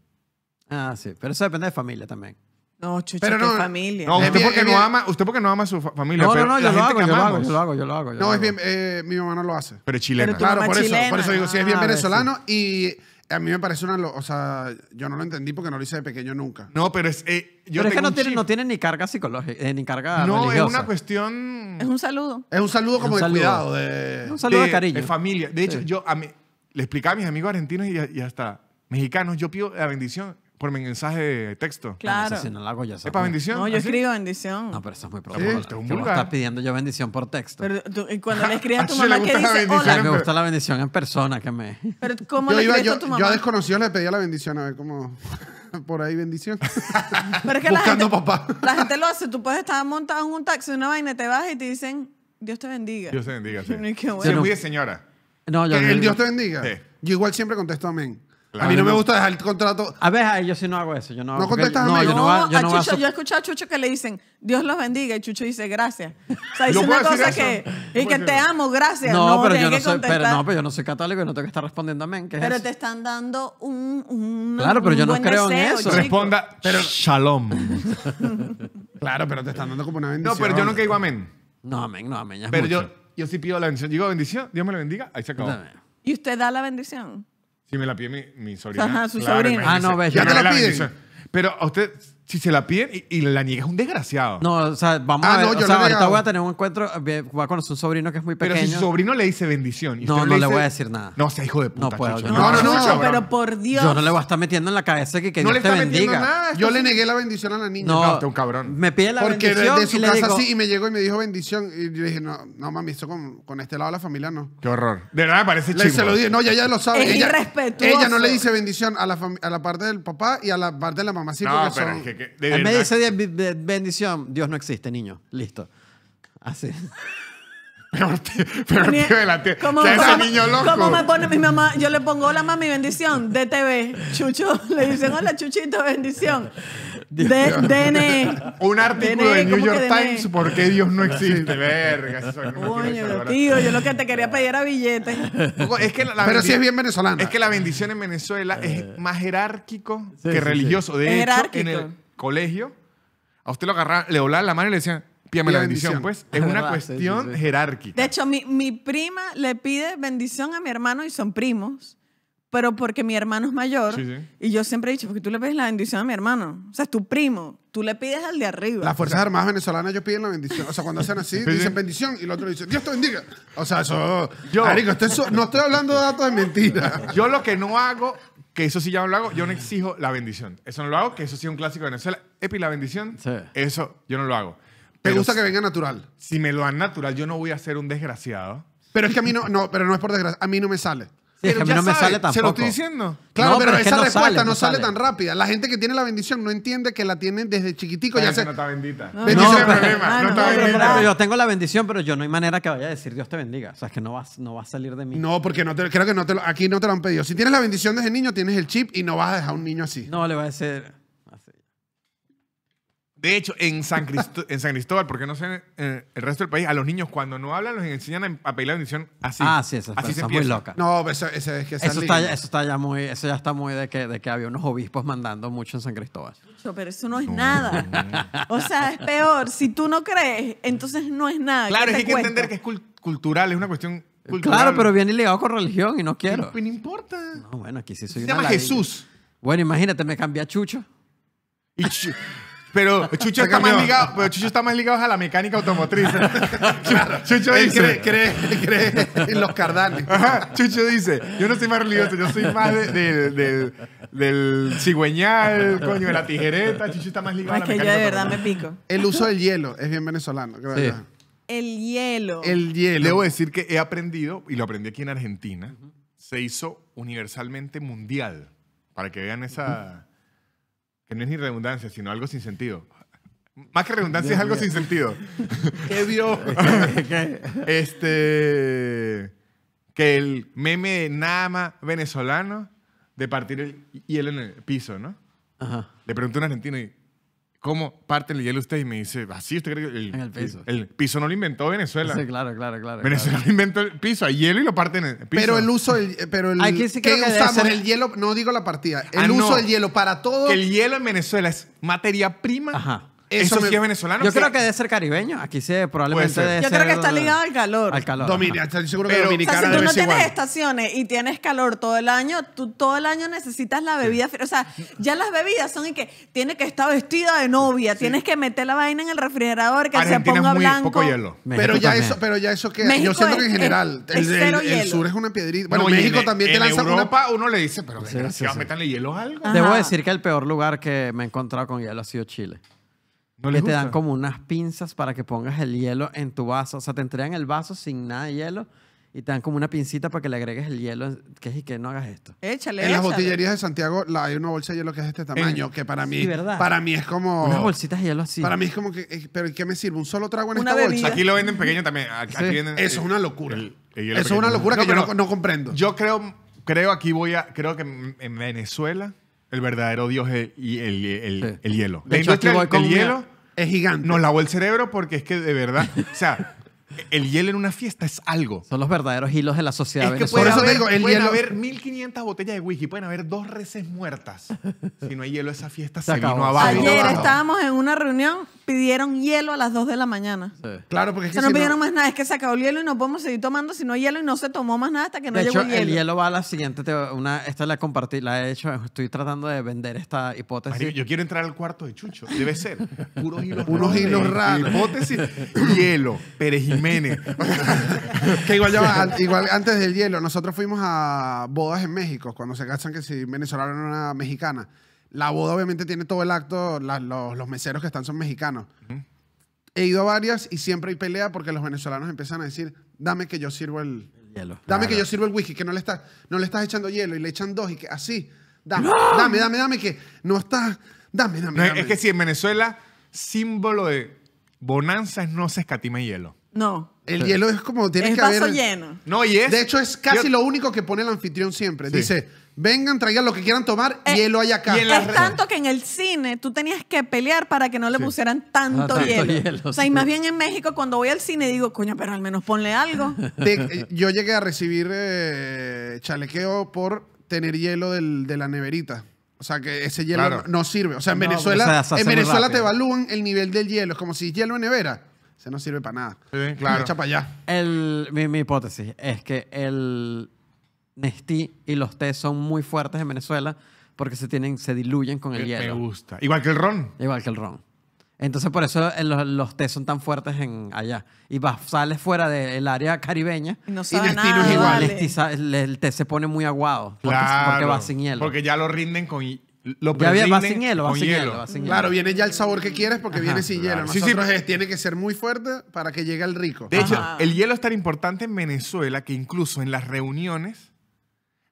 Ah, sí. Pero eso depende de familia también. No, chucha, pero no, familia. No, usted porque, no ama, usted porque no ama a su familia. No, no, no, yo lo, hago, yo lo, hago, yo lo hago, yo no, es bien, eh, mi mamá no lo hace. Pero chilena. claro, por, Eso, por eso digo, si es bien ah, venezolano y a mí me parece una. lo- O sea, yo no lo entendí porque no lo hice de pequeño nunca. No, pero es. Eh, pero es que no tiene, no tiene ni carga psicológica, eh, ni carga No, es una cuestión. Es un saludo. Es un saludo como de cuidado. De... Un saludo de, cariño. de familia. De hecho, yo a mí- le explicaba a mis amigos argentinos y, y hasta mexicanos, yo pido la bendición por mi mensaje de texto. Claro. si no lo hago ya. ¿Es para bendición? No, yo escribo bendición. No, pero eso es muy probable. Sí, ¿Qué estás pidiendo yo bendición por texto. Pero tú, y cuando le escribes a tu mamá, ¿qué dice? Hola. Ay, me gusta la bendición en persona, que me... Pero ¿cómo yo le iba, a tu mamá? Yo a desconocidos le pedía la bendición, a ver cómo... <laughs> por ahí bendición. <laughs> Pero es que la gente, La gente lo hace. Tú puedes estar montado en un taxi, una vaina, te vas y te dicen, Dios te bendiga. Dios te bendiga, sí. <laughs> Qué de señora. No, yo... ¿El Dios te bendiga? Yo igual siempre contesto amén. A mí no me gusta dejar el contrato. A ver, yo sí no hago eso. Yo no, contestas a mí? No, yo no, hago no, yo he escuchado a Chucho que le dicen, Dios los bendiga, y Chucho dice, gracias. O sea, dice una cosa que, y que te amo, gracias. No, pero, yo no soy, pero no, pero yo no soy católico y no tengo que estar respondiendo amén. men. pero te están dando un, un Claro, pero yo no creo en eso. Responda, Shalom. <laughs> claro, pero te están dando como una bendición. No, pero yo nunca digo amén. No, amén, no, amén. pero yo yo sí pido la bendición. Digo bendición, Dios me la bendiga, ahí se acabó. ¿Y usted da la bendición? Sí, me la pide mi, sobrina. Ajá, su sobrina. Ah, no, ves, Ya te la la Pero a usted si se la piden y, la niega es un desgraciado. No, o sea, vamos ah, a ver. no, yo le voy a tener un encuentro, voy a conocer un sobrino que es muy pequeño Pero si su sobrino le dice bendición. no, no le voy a decir nada. No, sea hijo de puta. No puedo, no. No, no, pero por Dios. Yo no le voy a estar metiendo en la cabeza que, que No le te está bendiga. nada. Yo le negué la bendición a la niña. No, un cabrón. Me pide la Porque bendición de su y casa sí, y me llegó y me dijo bendición. Y yo dije, no, no mami, esto con, con este lado de la familia no. Qué horror. De verdad parece chico se lo dije, no, ya ella lo sabe. ella, Ella no le dice bendición a la, a la parte del papá y a la parte de la mamá. Sí, son- en medio de ese bendición, Dios no existe, niño. Listo. Así. pero tío, de la ¿Cómo, niño loco? me pone mi mamá? Yo le pongo hola mami, bendición. DTV. Chucho. <laughs> Le dicen hola chuchito, bendición. DN. DNE. Un artículo e, de New York e? Times, ¿por qué Dios no existe? Verga. Coño, tío, yo lo que te quería pedir era billetes. Es que la Pero si es bien venezolano. Es que la bendición en Venezuela es eh. más jerárquico que religioso. De hecho, jerárquico. En el, colegio, a usted lo agarraban, le doblaban la mano y le decían, pídame la bendición, pues. Es, una <laughs> ah, cuestión jerárquica. De hecho, mi, prima le pide bendición a mi hermano y son primos pero porque mi hermano es mayor. Y yo siempre he dicho, porque tú le pides la bendición a mi hermano. O sea, es tu primo. Tú le pides al de arriba. Las Fuerzas Armadas venezolanas ellos piden la bendición. O sea, cuando hacen así, <laughs> dicen bendición y el otro dice, Dios te bendiga. O sea, Yo, no estoy hablando de datos de mentira. Yo lo que no hago que eso sí ya no lo hago. Yo no exijo la bendición. Eso no lo hago, que eso sí es un clásico de Venezuela. Epi, la bendición. Eso yo no lo hago. ¿Te gusta que venga natural? Si me lo dan natural, yo no voy a ser un desgraciado. Pero es que a mí no, no, pero no es por desgracia. A mí no me sale es a mí no me sale tampoco. Se lo estoy diciendo. Claro, pero, esa respuesta no sale, tan rápida. La gente que tiene la bendición no entiende que la tienen desde chiquitico. No está bendita. No, problema. yo tengo la bendición, pero yo no hay manera que vaya a decir Dios te bendiga. O sea, es que no vas, no va a salir de mí. No, porque no creo que aquí no te lo han pedido. Si tienes la bendición desde niño, tienes el chip y no vas a dejar a un niño así. No, le va a decir... De hecho, en San, Cristóbal, porque no sé en eh, el resto del país, a los niños cuando no hablan los enseñan a pelear la bendición así. Ah, sí, esa es. muy loca. No, eso, es que eso está, eso está ya muy, eso ya está muy de que, había unos obispos mandando mucho en San Cristóbal. Pero eso no es nada. O sea, es peor. Si tú no crees, entonces no es nada. Claro, hay que entender que es cultural, es una cuestión cultural. Claro, pero viene ligado con religión y no quiero. Pues, no importa. No, bueno, aquí sí soy Se llama Jesús. Bueno, imagínate, me cambié a Chucho. Y pero <laughs> Chucho, está más ligado, pero Chucho está más ligado a la mecánica automotriz. <laughs> Chucho dice... Cree, cree, en los cardanes. Chucho dice, yo no soy más religioso, yo soy más del cigüeñal, coño, de la tijereta. Chucho está más ligado a la mecánica Es que yo de verdad me pico. El uso del hielo es bien venezolano. ¿verdad? El hielo. El hielo. Debo decir que he aprendido, y lo aprendí aquí en Argentina, se hizo universalmente mundial. Para que vean esa no es ni redundancia, sino algo sin sentido. Más que redundancia es algo sin sentido. <laughs> ¿Qué dio? <laughs> este. Que el meme nada más venezolano de partir el hielo en el piso, ¿no? Le pregunté a un argentino y ¿Cómo parte el hielo usted? Y me dice, así usted cree que el, piso. El, piso no lo inventó Venezuela. Sí, claro, claro, claro. Venezuela <laughs> inventó el piso, hay hielo y lo parten en el piso. Pero el uso del eh, pero el, usamos? El hielo, no digo la partida, el ah, uso del hielo para todo. El hielo en Venezuela es materia prima Ajá. Eso, sí es venezolano. Yo creo que debe ser caribeño. Aquí sí, probablemente ser. Yo creo que está ligado al calor. Al calor. seguro que Pero, dominicana si tú no tienes estaciones y tienes calor todo el año, tú todo el año necesitas la bebida. O sea, ya las bebidas son y que tiene que estar vestida de novia, tienes que meter la vaina en el refrigerador, que se ponga blanco. hielo. pero ya eso, pero ya eso que yo siento que en general el, sur es una piedrita. Bueno, México e- también te lanza una una... uno le dice, pero sí, sí, meterle hielo a algo. Debo decir que el peor lugar que me he encontrado con hielo ha sido Chile que te dan como unas pinzas para que pongas el hielo en tu vaso. O sea, te entregan el vaso sin nada de hielo y te dan como una pincita para que le agregues el hielo. Que es y que no hagas esto. Échale. En las botillerías de Santiago hay una bolsa de hielo que es de este tamaño, que para mí, para mí es como. Unas bolsitas de hielo así. Para mí es como que. Eh, ¿Pero qué me sirve? ¿Un solo trago en esta bolsa? Aquí lo venden pequeño también. Eso es una locura. Eso es una locura que yo no, no comprendo. Yo creo, creo aquí voy a. Creo que en Venezuela el verdadero dios es y el, el, el hielo. De hielo es gigante. Nos lavó el cerebro porque es que de verdad, o sea, el hielo en una fiesta es algo. Son los verdaderos hilos de la sociedad es que eso digo, pueden haber 1500 botellas de whisky, pueden haber dos reses muertas. <laughs> Si no hay hielo, esa fiesta se, se a Ayer estábamos en una reunión, pidieron hielo a las 2 de la mañana. Claro, porque es que no pidieron más nada, es que se acabó el hielo y no podemos seguir tomando si no hay hielo y no se tomó más nada hasta que no llegó el hielo. El hielo va a la siguiente, una, esta la compartí, la he hecho, estoy tratando de vender esta hipótesis. yo quiero entrar al cuarto de Chucho, debe ser. Puros hilos, Puros hilos raros. Hipótesis, hielo, perejil <laughs> que igual, antes del hielo, nosotros fuimos a bodas en México, cuando se casan que si venezolano era una mexicana. La boda obviamente tiene todo el acto, los, meseros que están son mexicanos. He ido a varias y siempre hay pelea porque los venezolanos empiezan a decir, dame que yo sirvo el... Hielo. Dame que yo sirvo el whisky, que no le estás, no le estás echando hielo y le echan dos y que así. Dame, dame, dame, que no estás. Dame, dame, es que si en Venezuela, símbolo de bonanzas no se escatima hielo. No. El hielo es como tiene que lleno. No, y es. De hecho, es casi lo único que pone el anfitrión siempre. Dice, vengan, traigan lo que quieran tomar, eh, hielo hay acá. Es tanto que en el cine tú tenías que pelear para que no le pusieran tanto, ah, hielo. O sea, y más bien en México cuando voy al cine digo, coño, pero al menos ponle algo. <laughs> yo llegué a recibir eh, chalequeo por tener hielo de la neverita. O sea, que ese hielo no, sirve. O sea, en Venezuela, en Venezuela te evalúan el nivel del hielo. Es como si hielo en nevera. Ese no sirve para nada. claro. Echa para allá. mi, hipótesis es que el Nestí y los té son muy fuertes en Venezuela porque se, tienen, se diluyen con el, eh, hielo. Me gusta. Igual que el ron. Igual que el ron. Entonces por eso eh, los, los son tan fuertes allá. Y sales fuera del área caribeña. No y el nada, igual. El, té se pone muy aguado. Porque, porque va sin hielo. Porque ya lo rinden con lo ya había, sin hielo, va sin hielo. claro, viene ya el sabor que quieres porque viene sin hielo. Nosotros sí, sí. Es, tiene que ser muy fuerte para que llegue el rico. De hecho, el hielo es tan importante en Venezuela que incluso en las reuniones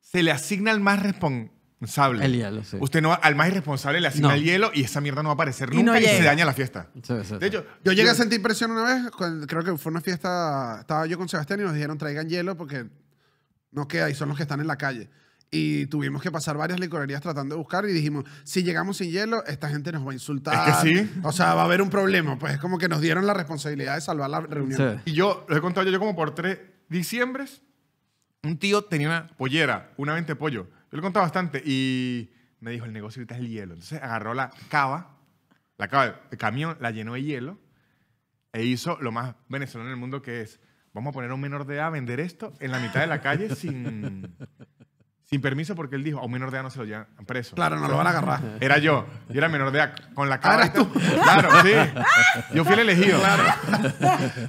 se le asigna al más responsable. El hielo, sí. Usted no, al más irresponsable le asigna el hielo y esa mierda no va a aparecer nunca y, se daña la fiesta. de hecho, yo llegué a sentir presión una vez, creo que fue una fiesta, estaba yo con Sebastián y nos dijeron traigan hielo porque no queda y son los que están en la calle y tuvimos que pasar varias licorerías tratando de buscar y dijimos, si llegamos sin hielo, esta gente nos va a insultar. que sí. O sea, va a haber un problema. Pues es como que nos dieron la responsabilidad de salvar la reunión. Y yo, lo he contado yo, como por tres diciembres, un tío tenía una pollera, una venta de pollo. Yo le he contado bastante y me dijo, el negocio ahorita es el hielo. Entonces agarró la cava, la cava de camión, la llenó de hielo e hizo lo más venezolano del mundo que es, vamos a poner a un menor de edad a vender esto en la mitad de la calle <laughs> sin sin permiso porque él dijo, a un menor de edad no se lo llevan preso. Claro, no lo van a agarrar. Era yo, yo era menor de edad, con la cara. Ah, tú. Claro, sí. Yo fui el elegido. Claro.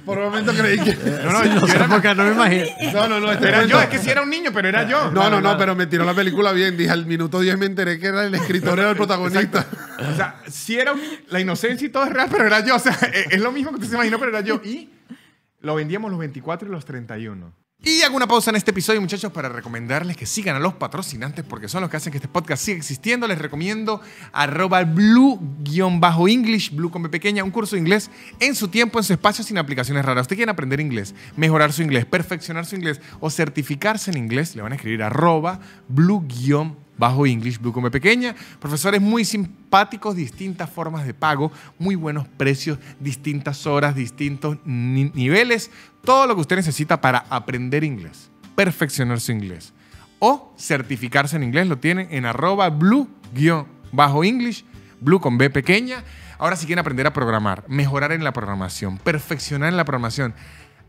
Por un momento creí que... No, no, no yo era... porque no me imagino. No, no, no. Este era yo, es que sí era un niño, pero era yo. No, no, no, pero me tiró la película bien. Dije, al minuto 10 me enteré que era el escritor, del el protagonista. O sea, sí era un... la inocencia y todo es real, pero era yo. O sea, e, es lo mismo que usted se imaginó, pero era yo. Y lo vendíamos los 24 y los 31. Y hago una pausa en este episodio, muchachos, para recomendarles que sigan a los patrocinantes porque son los que hacen que este podcast siga existiendo. Les recomiendo arroba blue-english, blue con pequeña, un curso de inglés en su tiempo, en su espacio, sin aplicaciones raras. Usted quiere aprender inglés, mejorar su inglés, perfeccionar su inglés o certificarse en inglés, le van a escribir arroba blue-english bajo English, Blue con B Pequeña. Profesores muy simpáticos, distintas formas de pago, muy buenos precios, distintas horas, distintos niveles, todo lo que usted necesita para aprender inglés, perfeccionar su inglés o certificarse en inglés lo tienen en arroba blue-english, bajo blue con B pequeña. Ahora si quieren aprender a programar, mejorar en la programación, perfeccionar en la programación,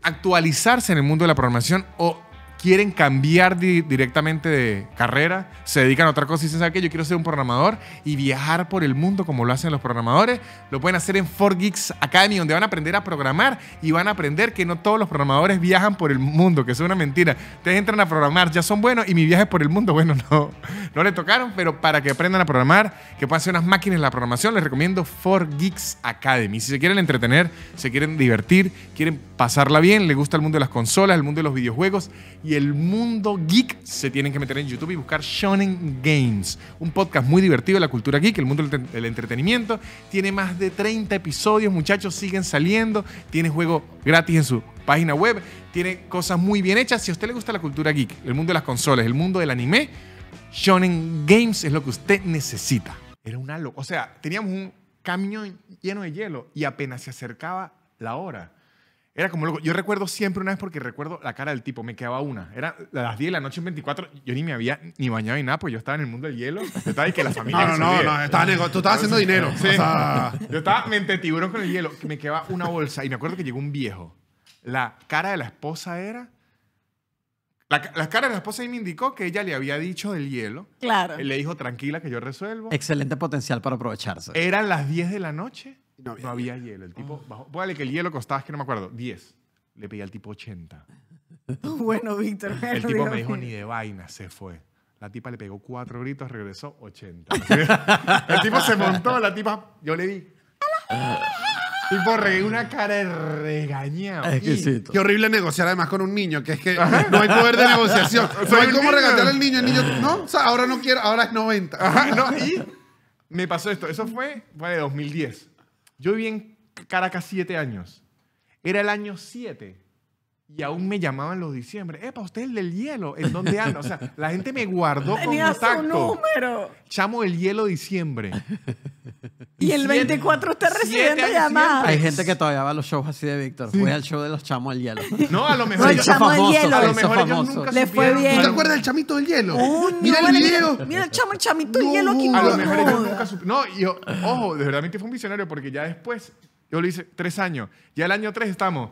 actualizarse en el mundo de la programación o quieren cambiar directamente de carrera, se dedican a otra cosa y dicen, ¿sabes que Yo quiero ser un programador y viajar por el mundo como lo hacen los programadores. Lo pueden hacer en 4Geeks Academy, donde van a aprender a programar y van a aprender que no todos los programadores viajan por el mundo, que es una mentira. Ustedes entran a programar, ya son buenos y mi viaje por el mundo, <laughs> bueno, no, no le tocaron, pero para que aprendan a programar, que puedan hacer unas máquinas en la programación, les recomiendo 4Geeks Academy. Si se quieren entretener, se quieren divertir, quieren pasarla bien, les gusta el mundo de las consolas, el mundo de los videojuegos y el mundo geek, se tienen que meter en YouTube y buscar Shonen Games, un podcast muy divertido de la cultura geek, el mundo del entretenimiento. Tiene más de 30 episodios, muchachos, siguen saliendo. Tiene juego gratis en su página web. Tiene cosas muy bien hechas. Si a usted le gusta la cultura geek, el mundo de las consolas, el mundo del anime, Shonen Games es lo que usted necesita. Era una loca. O sea, teníamos un camión lleno de hielo y apenas se acercaba la hora era como loco. Yo recuerdo siempre una vez porque recuerdo la cara del tipo, me quedaba una. Era las 10 de la noche en 24, yo ni me había ni bañado ni nada, pues yo estaba en el mundo del hielo. estaba que la <laughs> familia. no, no, no, no, tú estabas haciendo dinero. Sí. <laughs> Yo estaba mente tiburón con el hielo, me quedaba una bolsa y me acuerdo que llegó un viejo. La cara de la esposa era. La, cara de la esposa ahí me indicó que ella le había dicho del hielo. Claro. Y le dijo, tranquila, que yo resuelvo. Excelente potencial para aprovecharse. Eran las 10 de la noche no eh, había, eh, hielo. El oh. tipo, que el hielo costaba, es que no me acuerdo, 10. Le pedí al tipo 80. <laughs> bueno, Víctor. El tipo me dijo, ni de vaina, se fue. La tipa le pegó cuatro gritos, regresó 80. <laughs> el tipo se montó, la tipa, yo le di. Tipo, regué una cara regañada. qué horrible negociar además con un niño, que es que no hay poder de negociación. <laughs> cómo regatear al niño. El niño, no, ahora no quiero, ahora es 90. y me pasó esto. Eso fue, fue de 2010. Yo viví en Caracas siete años. Era el año siete y aún me llamaban los diciembre. Epa, usted es el del hielo. ¿En dónde anda? O sea, la gente me guardó Tenía contacto. su número. Chamo el hielo diciembre. Y, el 24 está recibiendo llamadas. Hay gente que todavía va a los shows así de Víctor. Fue al show de los chamos del hielo. No, a lo mejor. el chamo del hielo. a lo mejor ellos nunca Le fue bien. te acuerdas del chamito del hielo? Oh, mira el hielo Mira, el chamo, el chamito del hielo aquí. A lo mejor ellos nunca supieron. No, yo, ojo, de verdad que fue un visionario porque ya después, yo lo hice tres años, ya el año tres estamos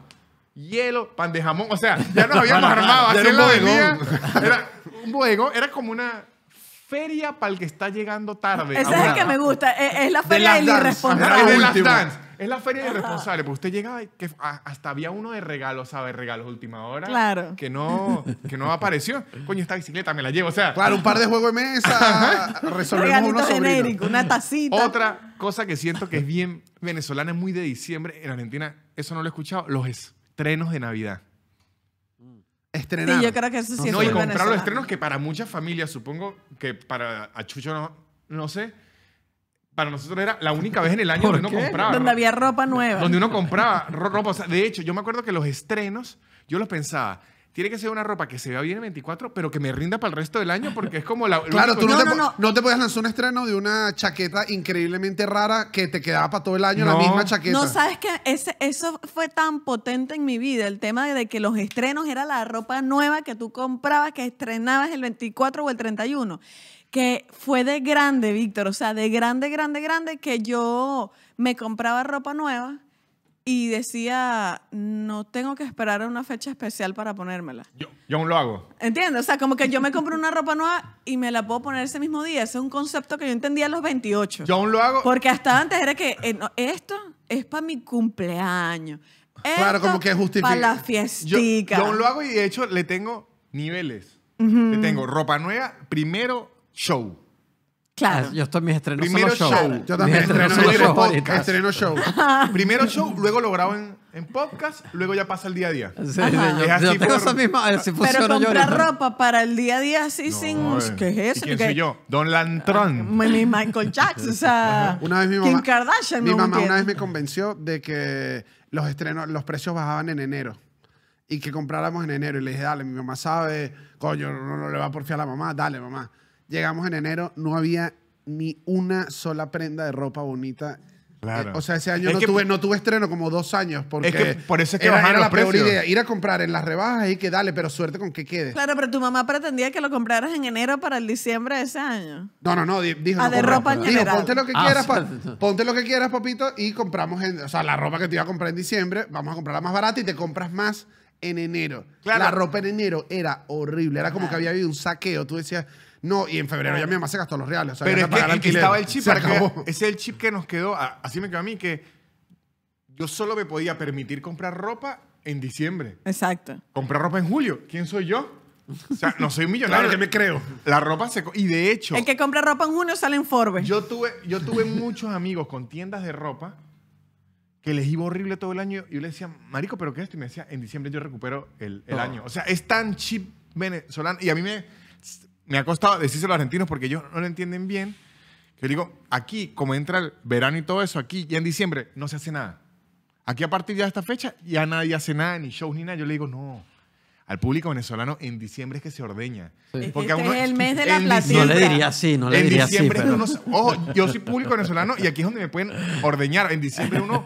hielo, pan de jamón. O sea, ya nos <laughs> habíamos armado. era un bodegón. Era un Era como una feria para el que está llegando tarde. Esa es la que me gusta. Es, la feria del irresponsable. Es la feria del irresponsable. Porque usted llegaba y hasta había uno de regalos, ¿sabes? Regalos última hora. Claro. Que no, que no apareció. Coño, esta bicicleta me la llevo. O sea. Claro, un par de juegos de mesa. resolvemos unos genérico, una tacita. Otra cosa que siento que es bien venezolana, es muy de diciembre. En Argentina, eso no lo he escuchado. Los es estrenos de Navidad. Mm. Estrenar. Sí, yo creo que eso sí No, y comprar los estrenos que para muchas familias, supongo que para Chucho no, sé, para nosotros era la única vez en el año donde uno compraba. Donde había ropa nueva. donde uno compraba ropa. de hecho, yo me acuerdo que los estrenos, yo los pensaba, tiene que ser una ropa que se vea bien en 24, pero que me rinda para el resto del año, porque es como la. Claro, tú no, te no. podías lanzar un estreno de una chaqueta increíblemente rara que te quedaba para todo el año la misma chaqueta. No, sabes que eso fue tan potente en mi vida, el tema de que los estrenos era la ropa nueva que tú comprabas, que estrenabas el 24 o el 31 que fue de grande, Víctor, o sea, de grande, grande, grande, que yo me compraba ropa nueva y decía, no tengo que esperar a una fecha especial para ponérmela. Yo, yo aún lo hago. Entiendo, O sea, como que yo me compro una ropa nueva y me la puedo poner ese mismo día. Ese es un concepto que yo entendía a los 28. Yo aún lo hago. Porque hasta antes era que eh, esto es para mi cumpleaños. claro, como que justifica. Para la fiestica. Yo, aún lo hago y de hecho le tengo niveles. Le tengo ropa nueva, primero show. Ah, yo estoy en mis estrenos Primero show. Yo también. estrenos estreno, show, estreno show. <laughs> Primero show, luego lo grabo en, podcast, luego ya pasa el día a día. Sí, yo, es Pero comprar ropa para el día a día así sin. ¿Qué es eso? ¿Quién ¿Qué? soy yo? Don Lantron. Ah, mi Michael Jackson. o sea. Una vez mi mamá, Kim Kardashian. Mi mamá una vez me convenció de que los estrenos, los precios bajaban en enero y que compráramos en enero. Y le dije, dale, mi mamá sabe, coño, no, no le va a porfiar a la mamá, dale, mamá. Llegamos en enero, no había ni una sola prenda de ropa bonita. Claro. Eh, o sea, ese año no, tuve, no tuve estreno como dos años. Porque por eso es que bajaron la los idea. Ir a comprar en las rebajas y que dale, pero suerte con que quede. Claro, pero tu mamá pretendía que lo compraras en enero para el diciembre de ese año. No, no, no. Dijo, ah, de ropa en ponte lo que ah, quieras, ponte lo que quieras, papito, y compramos, en, o sea, la ropa que te iba a comprar en diciembre, vamos a comprarla más barata y te compras más en enero. Claro. La ropa en enero era horrible. Era como que había habido un saqueo. Tú decías no, y en febrero ya me mamá se gastó los reales. O sea, Pero es que, el que estaba el chip, que, es el chip que nos quedó, así me quedó a mí, que yo solo me podía permitir comprar ropa en diciembre. Exacto. Comprar ropa en julio. ¿Quién soy yo? O sea, no soy millonario. Claro que me creo. La ropa se... Y de hecho... El que compra ropa en junio sale en Forbes. Yo tuve, yo tuve muchos amigos con tiendas de ropa que les iba horrible todo el año. Y yo les decía, marico, ¿pero qué es esto? Y me decía, en diciembre yo recupero el, año. O sea, es tan chip venezolano. Y a mí me me ha costado decírselo a los argentinos porque ellos no lo entienden bien. Yo digo, aquí, como entra el verano y todo eso, aquí ya en diciembre no se hace nada. Aquí a partir de esta fecha ya nadie hace nada, ni shows ni nada. Yo le digo, no. Al público venezolano en diciembre es que se ordeña. Porque este uno, es el mes de la No le diría así, no le en diciembre Uno, ojo, yo soy público venezolano y aquí es donde me pueden ordeñar. En diciembre uno,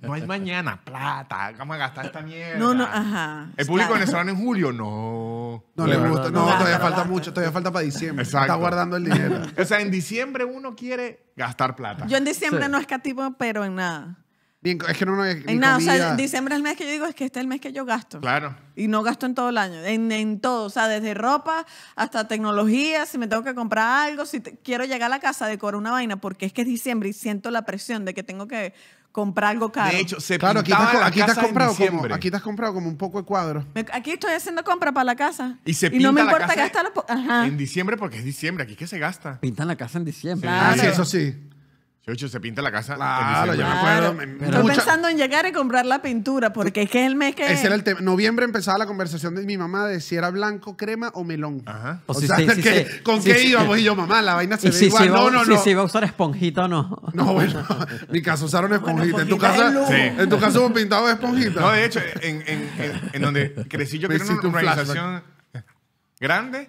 no hay mañana, plata, vamos a gastar esta mierda. No, no, ajá. El público venezolano en julio, no no. le gusta. No, todavía falta mucho, todavía falta para diciembre. Está guardando el dinero. <laughs> o sea, en diciembre uno quiere gastar plata. Yo en diciembre no es cativo pero en nada. es que no, no En nada, o sea, diciembre es el mes que yo digo, es que este es el mes que yo gasto. Claro. Y no gasto en todo el año, en, todo, o sea, desde ropa hasta tecnología, si me tengo que comprar algo, si quiero llegar a la casa, decorar una vaina, porque es que es diciembre y siento la presión de que tengo que comprar algo caro. De hecho, se claro, aquí estás, aquí, comprado como, aquí estás comprado como un poco de cuadro. aquí estoy haciendo compra para la casa. Y se y no me la importa casa En diciembre porque es diciembre, aquí es que se gasta. Pintan la casa en diciembre. Ah, sí, eso sí. Chucho, se pinta la casa. Claro, yo me acuerdo. Estoy pensando en llegar y comprar la pintura, porque es que es el mes que. Ese era el Noviembre empezaba la conversación de mi mamá de si era blanco, crema o melón. Ajá. O, sea, <laughs> ¿con qué íbamos? Y yo, mamá, la vaina se ve igual. no, no, no. Si se iba a usar esponjita o no. <laughs> No, bueno. mi caso usaron esponjita. en tu casa, en tu caso hubo pintado esponjita. No, de hecho, en, en, en, donde crecí yo, que era una organización grande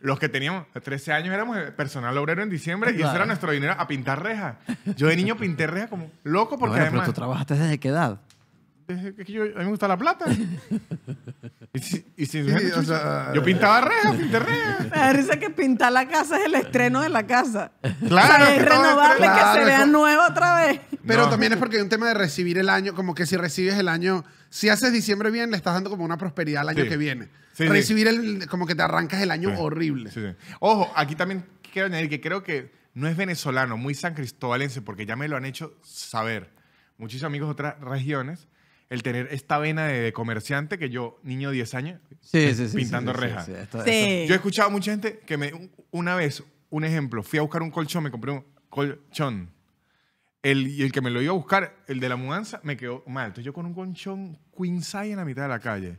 los que teníamos 13 años éramos personal obrero en diciembre y ese era nuestro dinero a pintar rejas. Yo de niño pinté rejas como loco porque además... tú trabajaste desde qué edad? a mí me gusta la plata. yo pintaba eh, rejas, pinté rejas. risa que pintar la casa es el estreno de la casa. Claro. que renovarle claro, que se vea nueva otra vez. Pero también es porque hay un tema de recibir el año, como que si recibes el año, si haces diciembre bien, le estás dando como una prosperidad al año que viene. recibir el, como que te arrancas el año horrible. Ojo, aquí también quiero añadir que creo que no es venezolano, muy san cristóbalense porque ya me lo han hecho saber muchísimos amigos de otras regiones el tener esta vena de, comerciante que yo, niño de 10 años, pintando rejas. Yo he escuchado a mucha gente que me, una vez, un ejemplo, fui a buscar un colchón, me compré un colchón. El, y el que me lo iba a buscar, el de la mudanza, me quedó mal. Entonces yo con un colchón queen size en la mitad de la calle.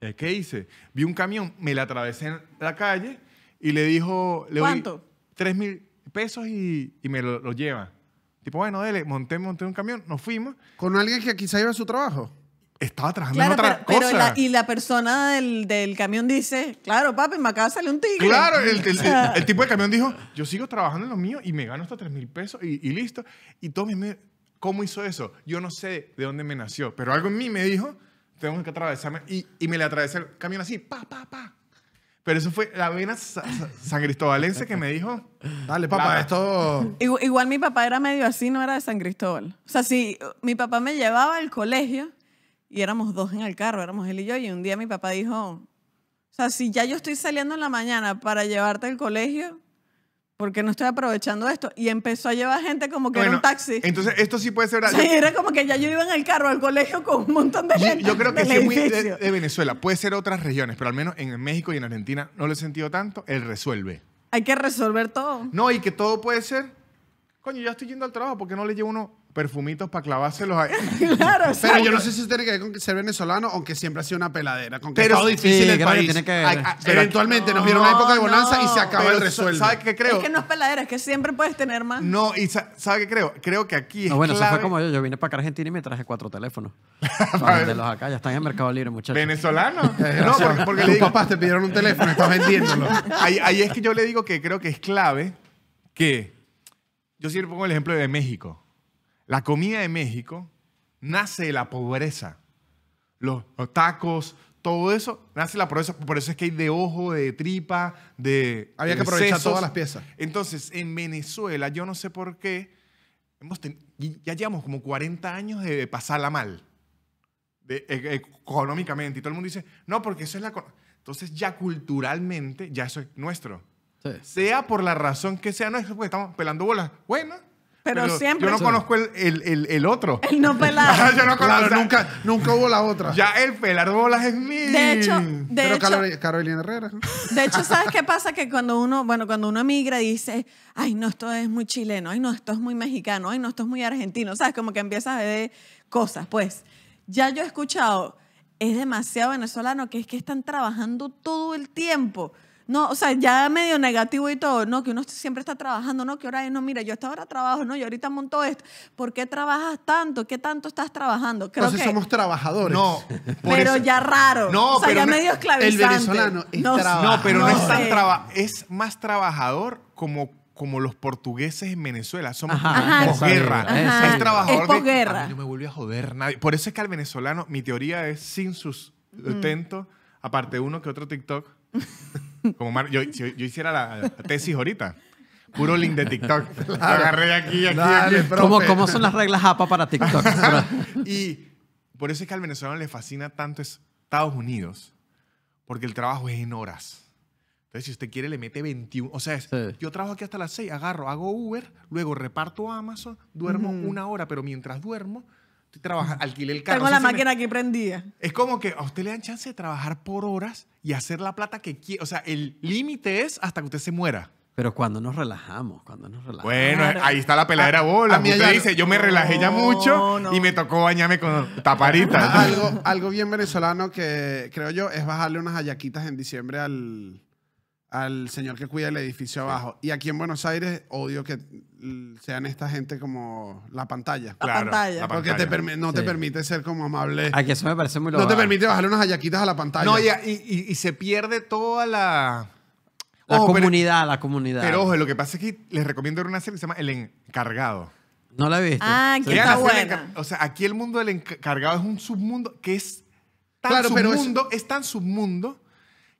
Eh, ¿Qué hice? Vi un camión, me la atravesé en la calle y le dijo... Le ¿Cuánto? Tres mil pesos y, me lo lleva. Tipo, bueno, dele, monté, monté un camión, nos fuimos. Con alguien que quizá iba a su trabajo. Estaba trabajando en otra cosa. y la persona del, del, camión dice, claro, papi, me acaba de salir un tigre. Claro, el, el, <laughs> tipo del camión dijo, yo sigo trabajando en lo mío y me gano hasta 3 mil pesos y, y, listo. Y todo me, ¿cómo hizo eso? Yo no sé de dónde me nació, pero algo en mí me dijo, tengo que atravesarme. Y, y me le atravesé el camión así, pa, pa, pa. Pero eso fue la vena san cristobalense que me dijo, dale papá, esto... Igual, igual, mi papá era medio así, no era de San Cristóbal. O sea, si mi papá me llevaba al colegio y éramos dos en el carro, éramos él y yo, y un día mi papá dijo, o sea, si ya yo estoy saliendo en la mañana para llevarte al colegio, porque no estoy aprovechando esto? Y empezó a llevar gente como que era un taxi. Entonces, esto sí puede ser... Sí, era como que ya yo iba en el carro al colegio con un montón de gente. Yo, creo que sí, muy de, de, Venezuela. Puede ser otras regiones, pero al menos en México y en Argentina no lo he sentido tanto. El resuelve. Hay que resolver todo. No, y que todo puede ser coño, ya estoy yendo al trabajo, ¿Por qué no le llevo unos perfumitos para clavárselos ahí? <laughs> claro, sí. Pero yo no sé si tiene que ver con ser venezolano, aunque siempre ha sido una peladera, con que Pero es difícil el país. que ah, Pero eventualmente nos vieron una época de bonanza y se acaba el resuelto. ¿Sabes qué creo? Es que no es peladera, es que siempre puedes tener más. No, y ¿sabes qué creo? Creo que aquí No, bueno, eso fue como yo. Yo vine para acá Argentina y me traje cuatro teléfonos. <laughs> de los acá, ya están en Mercado Libre, muchachos. ¿Venezolano? <laughs> Eh, no, porque, le digo... papás te pidieron un teléfono, estás vendiéndolo. ahí, ahí es que yo le digo que creo que es clave que yo siempre pongo el ejemplo de México. La comida de México nace de la pobreza. Los, tacos, todo eso, nace de la pobreza. Por eso es que hay de ojo, de tripa, de. Había que aprovechar todas las piezas. Entonces, en Venezuela, yo no sé por qué, hemos ya llevamos como 40 años de pasarla mal. E, e, económicamente. Y todo el mundo dice, no, porque eso es la. Entonces, ya culturalmente, ya eso es nuestro. Sea por la razón que sea, no porque estamos pelando bolas. Bueno. Pero, siempre. Yo no conozco el, otro. El no pelado. <laughs> yo no conozco. nunca, nunca hubo la otra. Ya el pelar bolas es mío. De hecho, pero Carolina Herrera. De hecho, ¿sabes qué pasa? Que cuando uno, bueno, cuando uno migra dice, ay, no, esto es muy chileno, ay, no, esto es muy mexicano, ay, no, esto es muy argentino. ¿Sabes? Como que empiezas a ver cosas. Pues ya yo he escuchado, es demasiado venezolano que es que están trabajando todo el tiempo. No, o sea, ya medio negativo y todo, ¿no? Que uno siempre está trabajando, ¿no? Que ahora no, mira, yo hasta ahora trabajo, ¿no? Yo ahorita monto esto. ¿Por qué trabajas tanto? ¿Qué tanto estás trabajando? Creo Entonces pues que... somos trabajadores. No, pero ya raro. No, o sea, ya medio esclavizante. El venezolano es trabajador. No, pero no, es tan trabajador. es más trabajador como como los portugueses en Venezuela. Somos ajá, posguerra. es, trabajador. Es posguerra. a no me vuelve a joder nadie. Por eso es que al venezolano, mi teoría es sin sus mm. aparte uno que otro TikTok. Como yo, si yo hiciera la tesis ahorita. Puro link de TikTok. <laughs> agarré aquí, aquí, aquí. ¿Cómo, son las reglas APA para TikTok? <laughs> y por eso es que al venezolano le fascina tanto Estados Unidos, porque el trabajo es en horas. Entonces, si usted quiere, le mete 21. O sea, yo trabajo aquí hasta las 6, agarro, hago Uber, luego reparto a Amazon, duermo una hora, pero mientras duermo, alquilé el carro. Tengo la máquina que prendía. Es como que a usted le dan chance de trabajar por horas y hacer la plata que quiere. O sea, el límite es hasta que usted se muera. Pero cuando nos relajamos, cuando nos relajamos. Bueno, ahí está la peladera bola. A dice, yo me relajé ya mucho y me tocó bañarme con taparitas. <laughs> algo, algo bien venezolano que creo yo es bajarle unas ayaquitas en diciembre al, señor que cuida el edificio abajo. Y aquí en Buenos Aires, odio que sean esta gente como la pantalla. La pantalla. porque no te permite ser como amable. Aquí eso me parece muy loco. No te permite bajarle unas hallaquitas a la pantalla. No, y, se pierde toda la... La comunidad, la comunidad. Pero ojo, lo que pasa es que les recomiendo ver una serie que se llama El Encargado. No la he visto. Ah, que está buena. O sea, aquí el mundo del encargado es un submundo que es tan claro, submundo, es tan submundo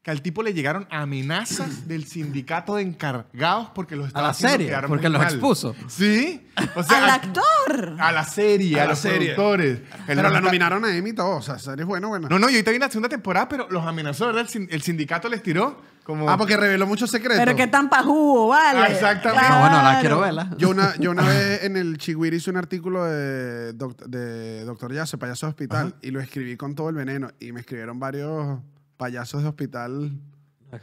que al tipo le llegaron amenazas del sindicato de encargados porque los estaba a la serie, porque los expuso. Sí, o sea, al actor, a la serie, a, los actores productores. pero la nominaron a Emmy todo, o sea, serie bueno, bueno. No, no, yo ahorita viene la segunda temporada, pero los amenazó, ¿verdad? El, sindicato les tiró como Ah, porque reveló muchos secretos. Pero qué tan pajugo, vale. Ah, exactamente. bueno, la quiero verla. Yo una, yo una vez <laughs> en el Chihuahua hice un artículo de, Doctor de Doctor Yace, Payaso Hospital, y lo escribí con todo el veneno y me escribieron varios payasos de hospital.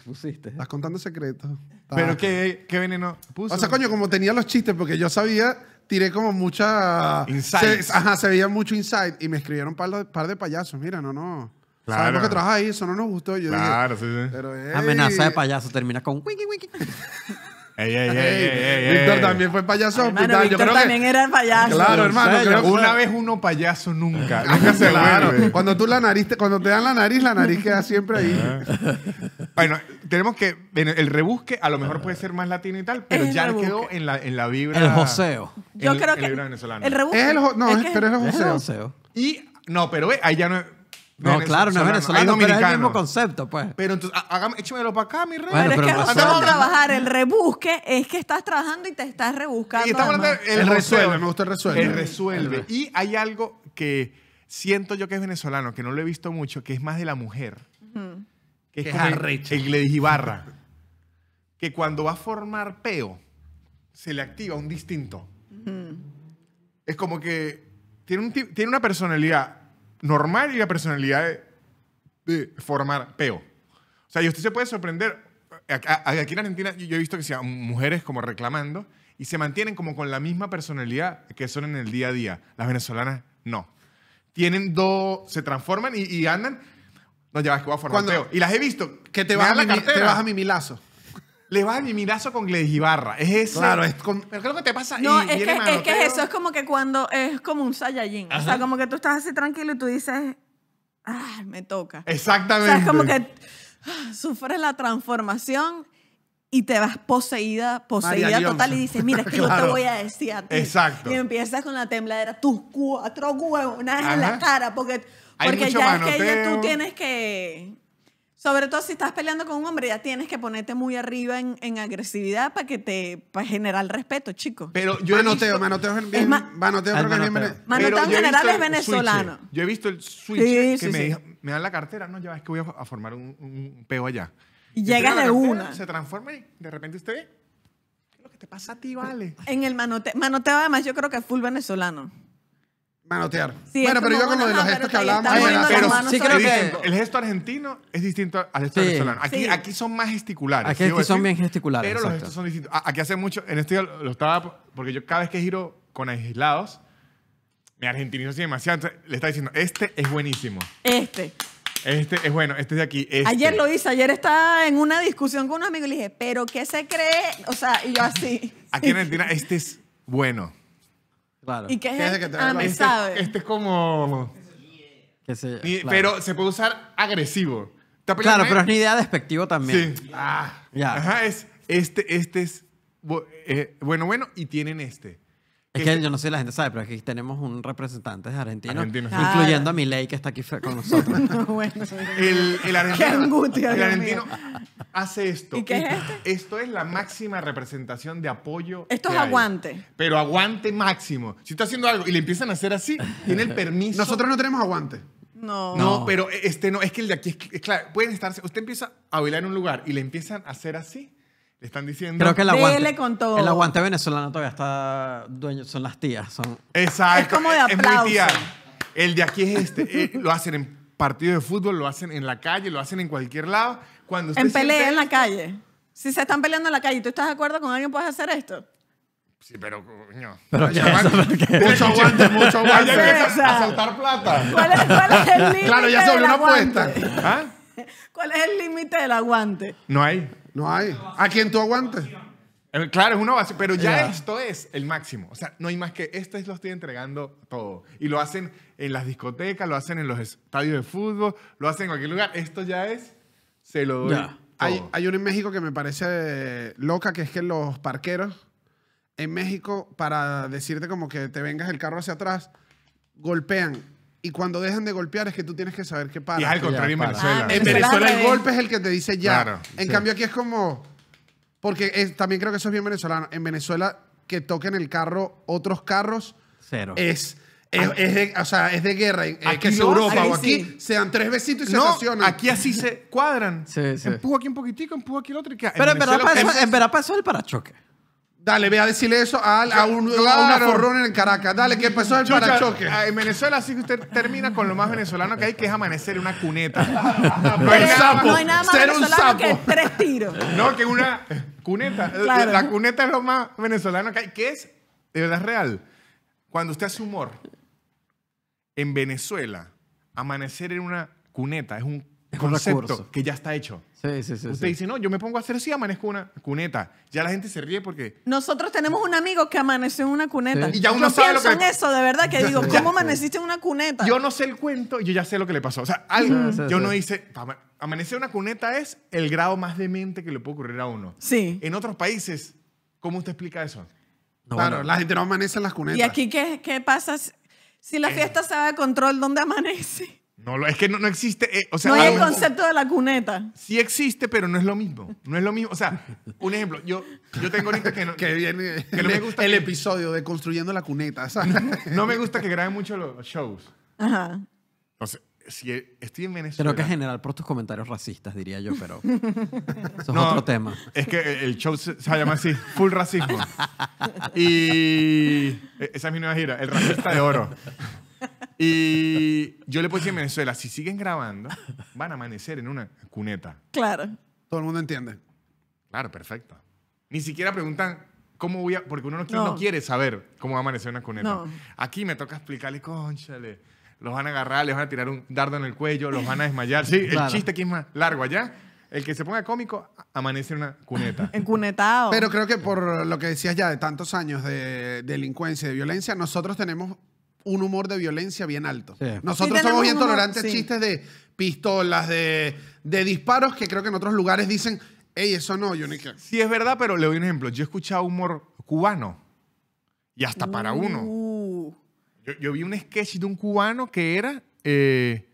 Pusiste. Estás contando secretos. Pero qué, veneno O sea, coño, como tenía los chistes, porque yo sabía, tiré como mucha. Insight. ajá, se veía mucho insight. Y me escribieron un par de, par de payasos. Mira, no, no. Claro. Sabemos que trabajas ahí, eso no nos gustó. Yo claro, dije, sí, sí. Amenaza de payaso termina con. <laughs> Ey, ey, ey, Víctor también fue payaso Víctor también era era payaso. Claro, hermano. Una vez uno payaso, nunca. Ah, nunca se claro. Cuando tú la nariz, cuando te dan la nariz, la nariz queda siempre ahí. <laughs> bueno, tenemos que. El rebusque a lo mejor puede ser más latino y tal, pero ya quedó en la, en la vibra. El joseo. Yo creo que. El El rebusque. No, pero es el joseo. Es el joseo. Y. No, pero ahí ya no. No, claro, no es venezolano, pero es el mismo concepto, pues. Pero entonces, hágame, para acá, mi rey. pero, es que a trabajar. El rebusque es que estás trabajando y te estás rebuscando. Y estamos hablando el, resuelve, me gusta el resuelve. El resuelve. y hay algo que siento yo que es venezolano, que no lo he visto mucho, que es más de la mujer. Que es, que es Ibarra que cuando va a formar peo, se le activa un distinto. Es como que tiene, un, tiene una personalidad normal y la personalidad de, formar peo. O sea, y usted se puede sorprender. Aquí en Argentina yo he visto que sean mujeres como reclamando y se mantienen como con la misma personalidad que son en el día a día. Las venezolanas no. Tienen dos, se transforman y, andan. No, ya vas que voy a formar peo. Y las he visto. Que te vas, a mi, cartera. te vas a milazo le va a mirazo con Gladys Es eso. Claro, es con, pero creo que te pasa. No, es, que, eso es como que cuando es como un Saiyajin. O sea, como que tú estás así tranquilo y tú dices, ah, me toca. Exactamente. O sea, es como que ah, sufres la transformación y te vas poseída, poseída total y dices, mira, es que yo te voy a decir a ti. Exacto. Y empiezas con la tembladera, tus cuatro huevos, vez en la cara, porque, porque ya que tú tienes que sobre todo si estás peleando con un hombre, ya tienes que ponerte muy arriba en, en agresividad para que te para generar respeto, chico. Pero yo manoteo, manoteo, es manoteo, en general es venezolano. Yo he visto el switch que me, me dan la cartera, no, ya es que voy a, formar un, peo allá. Y llegas de una. Se transforma y de repente usted ve, ¿qué es lo que te pasa a ti, vale? En el manoteo, manoteo además yo creo que es full venezolano. Manotear. bueno, pero yo con lo de los gestos que hablábamos. bueno, sí creo que... El gesto argentino es distinto al gesto venezolano. Aquí, son más gesticulares. Aquí, son bien gesticulares. Pero los gestos son distintos. Aquí hace mucho, en este lo estaba, porque yo cada vez que giro con aislados, me argentinizo así demasiado. le está diciendo, este es buenísimo. Este. Este es bueno, este de aquí. Este. Ayer lo hice, ayer estaba en una discusión con un amigo y le dije, pero ¿qué se cree? O sea, y yo así. Aquí en Argentina, este es bueno. Claro. ¿Y qué es? Ah, este, este, es como... Pero se puede usar agresivo. Claro, pero es una idea despectivo también. Sí. Ah, ya. Ajá, es, este, este es... Eh, bueno, bueno, y tienen este. Es que yo no sé si la gente sabe, pero aquí tenemos un representante de Argentina, incluyendo a Milei, que está aquí con nosotros. bueno, El, argentino, hace esto. Este? Esto es la máxima representación de apoyo. Esto es aguante. Pero aguante máximo. Si está haciendo algo y le empiezan a hacer así, tiene el permiso. Nosotros no tenemos aguante. No. No, pero este no, es que el de aquí es, claro, pueden estarse, usted empieza a bailar en un lugar y le empiezan a hacer así están diciendo. que el aguante, con todo. el aguante venezolano todavía está dueño, son las tías. Son... Exacto. Es como de muy El de aquí es este. Eh, <laughs> lo hacen en partidos de fútbol, lo hacen en la calle, lo hacen en cualquier lado. Cuando En pelea en la calle. Si se están peleando en la calle tú estás de acuerdo con alguien, puedes hacer esto. Sí, pero coño. Mucho aguante, mucho <laughs> aguante, a soltar plata. ¿Cuál es, el límite? Claro, ya se abrió una apuesta. ¿Ah? <laughs> ¿Cuál es el límite del aguante? No hay. No hay. ¿A quien tú aguantes? Eh, claro, es una base, pero ya esto es el máximo. O sea, no hay más que esto es lo estoy entregando todo. Y lo hacen en las discotecas, lo hacen en los estadios de fútbol, lo hacen en cualquier lugar. Esto ya es, se lo doy. Hay, hay uno en México que me parece loca, que es que los parqueros en México, para decirte como que te vengas el carro hacia atrás, golpean y cuando dejan de golpear es que tú tienes que saber qué pasa. Y es al contrario en Venezuela. en ah, Venezuela el golpe es el que te dice ya. en cambio aquí es como... Porque también creo que eso es bien venezolano. En Venezuela que toquen el carro otros carros... Cero. Es... Es, de, o sea, es de guerra. Es aquí que es Europa o aquí se dan tres besitos y se estacionan. Aquí así se cuadran. Empuja Empujo aquí un poquitico, empujo aquí el otro. Y Pero en, en verdad, en pasó el parachoque. Dale, ve a decirle eso a, a, un, a una en Caracas. Dale, que pasó el parachoque. En Venezuela sí que usted termina con lo más venezolano que hay, que es amanecer en una cuneta. <laughs> no, hay nada más ser que tres tiros. No, que una cuneta. La cuneta es lo más venezolano que hay, que es, de verdad, real. Cuando usted hace humor, en Venezuela, amanecer en una cuneta es un concepto que ya está hecho. Sí, sí, sí. Usted dice, no, yo me pongo a hacer si amanezco una cuneta. Ya la gente se ríe porque... Nosotros tenemos un amigo que amaneció en una cuneta. Y ya uno sabe lo que... eso, de verdad, que digo, <laughs> ¿cómo amaneciste en una cuneta? Yo no sé el cuento, y yo ya sé lo que le pasó. O sea, algo, yo no hice... Amanecer en una cuneta es el grado más demente que le puede ocurrir a uno. Sí. En otros países, ¿cómo usted explica eso? claro, la gente no amanece en las cunetas. ¿Y aquí qué, qué pasa si la eh. fiesta se va de control? ¿Dónde amanece? No, es que no, existe. Eh, o hay el concepto de la cuneta. Sí existe, pero no es lo mismo. No es lo mismo. O sea, un ejemplo. Yo, tengo ahorita que que viene, me gusta. El episodio de Construyendo la Cuneta. <laughs> No, me gusta que graben mucho los shows. Ajá. si estoy en Venezuela. Pero que en general por tus comentarios racistas, diría yo, pero. <laughs> eso es otro tema. Es que el show se, se llama así: Full Racismo. y. E, esa es mi nueva gira: El Racista de Oro. Y yo le puedo decir en Venezuela, si siguen grabando, van a amanecer en una cuneta. Claro. Todo el mundo entiende. Claro, perfecto. Ni siquiera preguntan cómo voy a... Porque uno no, quiere, saber cómo va a amanecer en una cuneta. Aquí me toca explicarle, conchale, los van a agarrar, les van a tirar un dardo en el cuello, los van a desmayar. Sí, el chiste aquí es más largo allá. El que se ponga cómico amanece en una cuneta. En cunetado. Pero creo que por lo que decías ya de tantos años de delincuencia y de violencia, nosotros tenemos un humor de violencia bien alto. Nosotros somos bien tolerantes chistes de pistolas, de, disparos, que creo que en otros lugares dicen, hey, eso no, yo ni Sí, es verdad, pero le doy un ejemplo. Yo he escuchado humor cubano y hasta para uh. uno. Yo, vi un sketch de un cubano que era... Eh,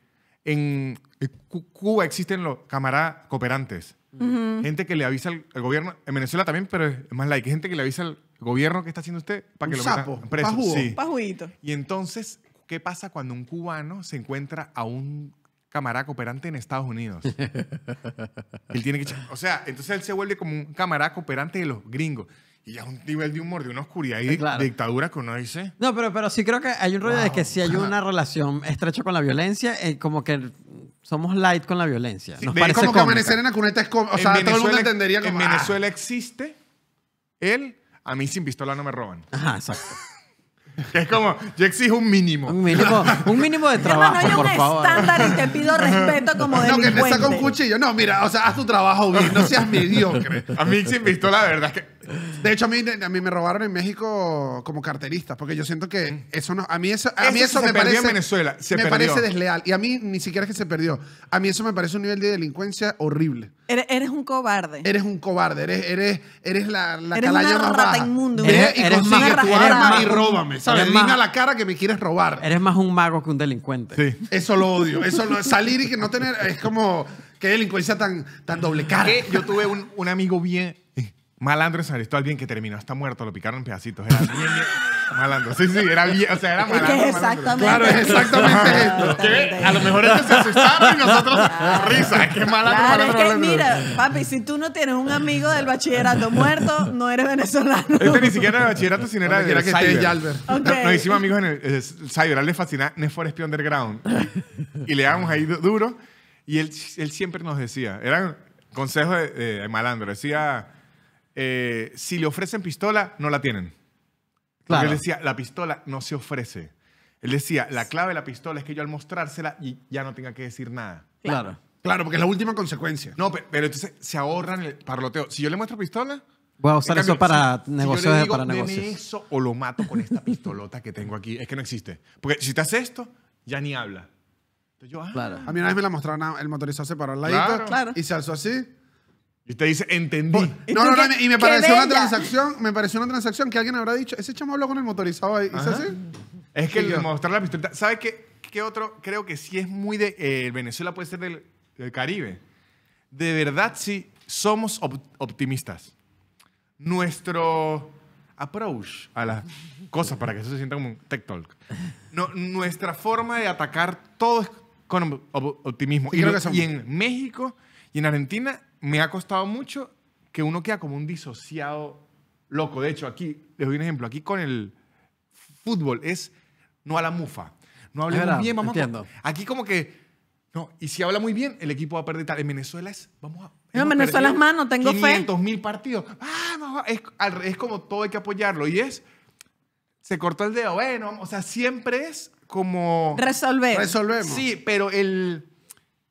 en eh, Cuba existen los camaradas cooperantes. Gente que le avisa al, al, gobierno, en Venezuela también, pero es más like, gente que le avisa al, Gobierno, que está haciendo usted? Para que lo sapo, preso. sí. Y entonces, ¿qué pasa cuando un cubano se encuentra a un camaraco cooperante en Estados Unidos. <laughs> él tiene que, o sea, entonces él se vuelve como un camaraco cooperante de los gringos. Y ya es un nivel de humor, de una oscuridad y de dictadura que uno dice. No, pero, pero sí creo que hay un rollo de que si hay <laughs> una relación estrecha con la violencia, eh, como que somos light con la violencia. Nos como que amanecer en la cuneta O sea, todo el mundo entendería como, En ah. Venezuela existe el a mí sin pistola no me roban. Ajá, exacto. <laughs> Es como, yo exijo un mínimo. Un mínimo, un mínimo de trabajo, <laughs> no, no un estándar y te pido respeto como de <laughs> No, que me te saca un cuchillo. No, mira, o sea, haz tu trabajo bien, no seas mediocre. A mí sin pistola, la verdad es que de hecho, a mí, a mí me robaron en México como carterista, porque yo siento que eso no. A mí eso, a mí eso, me parece. Venezuela, se me parece desleal. Y a mí ni siquiera es que se perdió. A mí eso me parece un nivel de delincuencia horrible. Eres, un cobarde. Eres un cobarde. Eres, eres, eres la, la eres más y consigue tu arma y róbame. Dime la cara que me quieres robar. Eres más un mago que un delincuente. Eso lo odio. Eso lo, salir y que no tener. Es como. Qué delincuencia tan, tan doble cara. Yo tuve un, un amigo bien Malandro se San alguien bien que terminó, está muerto, lo picaron en pedacitos. Era bien, bien malandro. Sí, sí, era bien, o sea, era malandro. es exactamente. Claro, es exactamente esto. a lo mejor ellos se asustaron y nosotros, risa, que malandro, claro, es que mira, papi, si tú no tienes un amigo del bachillerato muerto, no eres venezolano. Este ni siquiera era de bachillerato, sino era era que es Okay. Nos, hicimos amigos en el, el cyber, a él le fascinaba Nefor Underground. Y le dábamos ahí duro y él, él siempre nos decía, era consejo de malandro, decía eh, si le ofrecen pistola, no la tienen. Claro. Porque él decía, la pistola no se ofrece. Él decía, la clave de la pistola es que yo al mostrársela ya no tenga que decir nada. Claro. Claro, porque es la última consecuencia. No, pero, entonces se ahorran el parloteo. Si yo le muestro pistola, Voy a usar eso para si, yo digo, para eso o lo mato con esta pistolota que tengo aquí. Es que no existe. Porque si te hace esto, ya ni habla. Entonces yo, ah. claro. A mí una vez me la mostraron el motorizado separó la claro. y se alzó así. Y usted dice, entendí. Pues, y me pareció una transacción, me pareció una transacción que alguien habrá dicho, ese chamo habló con el motorizado ahí, ¿es así? Es que el mostrar la pistola, ¿sabes qué, otro? Creo que sí es muy de, eh, Venezuela puede ser del, Caribe. De verdad sí, somos optimistas. Nuestro approach a las cosas, para que eso se sienta como un tech talk. No, nuestra forma de atacar todo es con optimismo. y en México y en Argentina me ha costado mucho que uno queda como un disociado loco. De hecho, aquí, les doy un ejemplo, aquí con el fútbol es no a la mufa. No hablemos bien, vamos Aquí como que... No, y si habla muy bien, el equipo va a perder tal. En Venezuela es... Vamos a... No, Venezuela es mano, tengo 500, fe. mil partidos. Ah, es, es como todo hay que apoyarlo. Y es... Se cortó el dedo. Bueno, o sea, siempre es como... Resolver. Resolvemos. Sí, pero el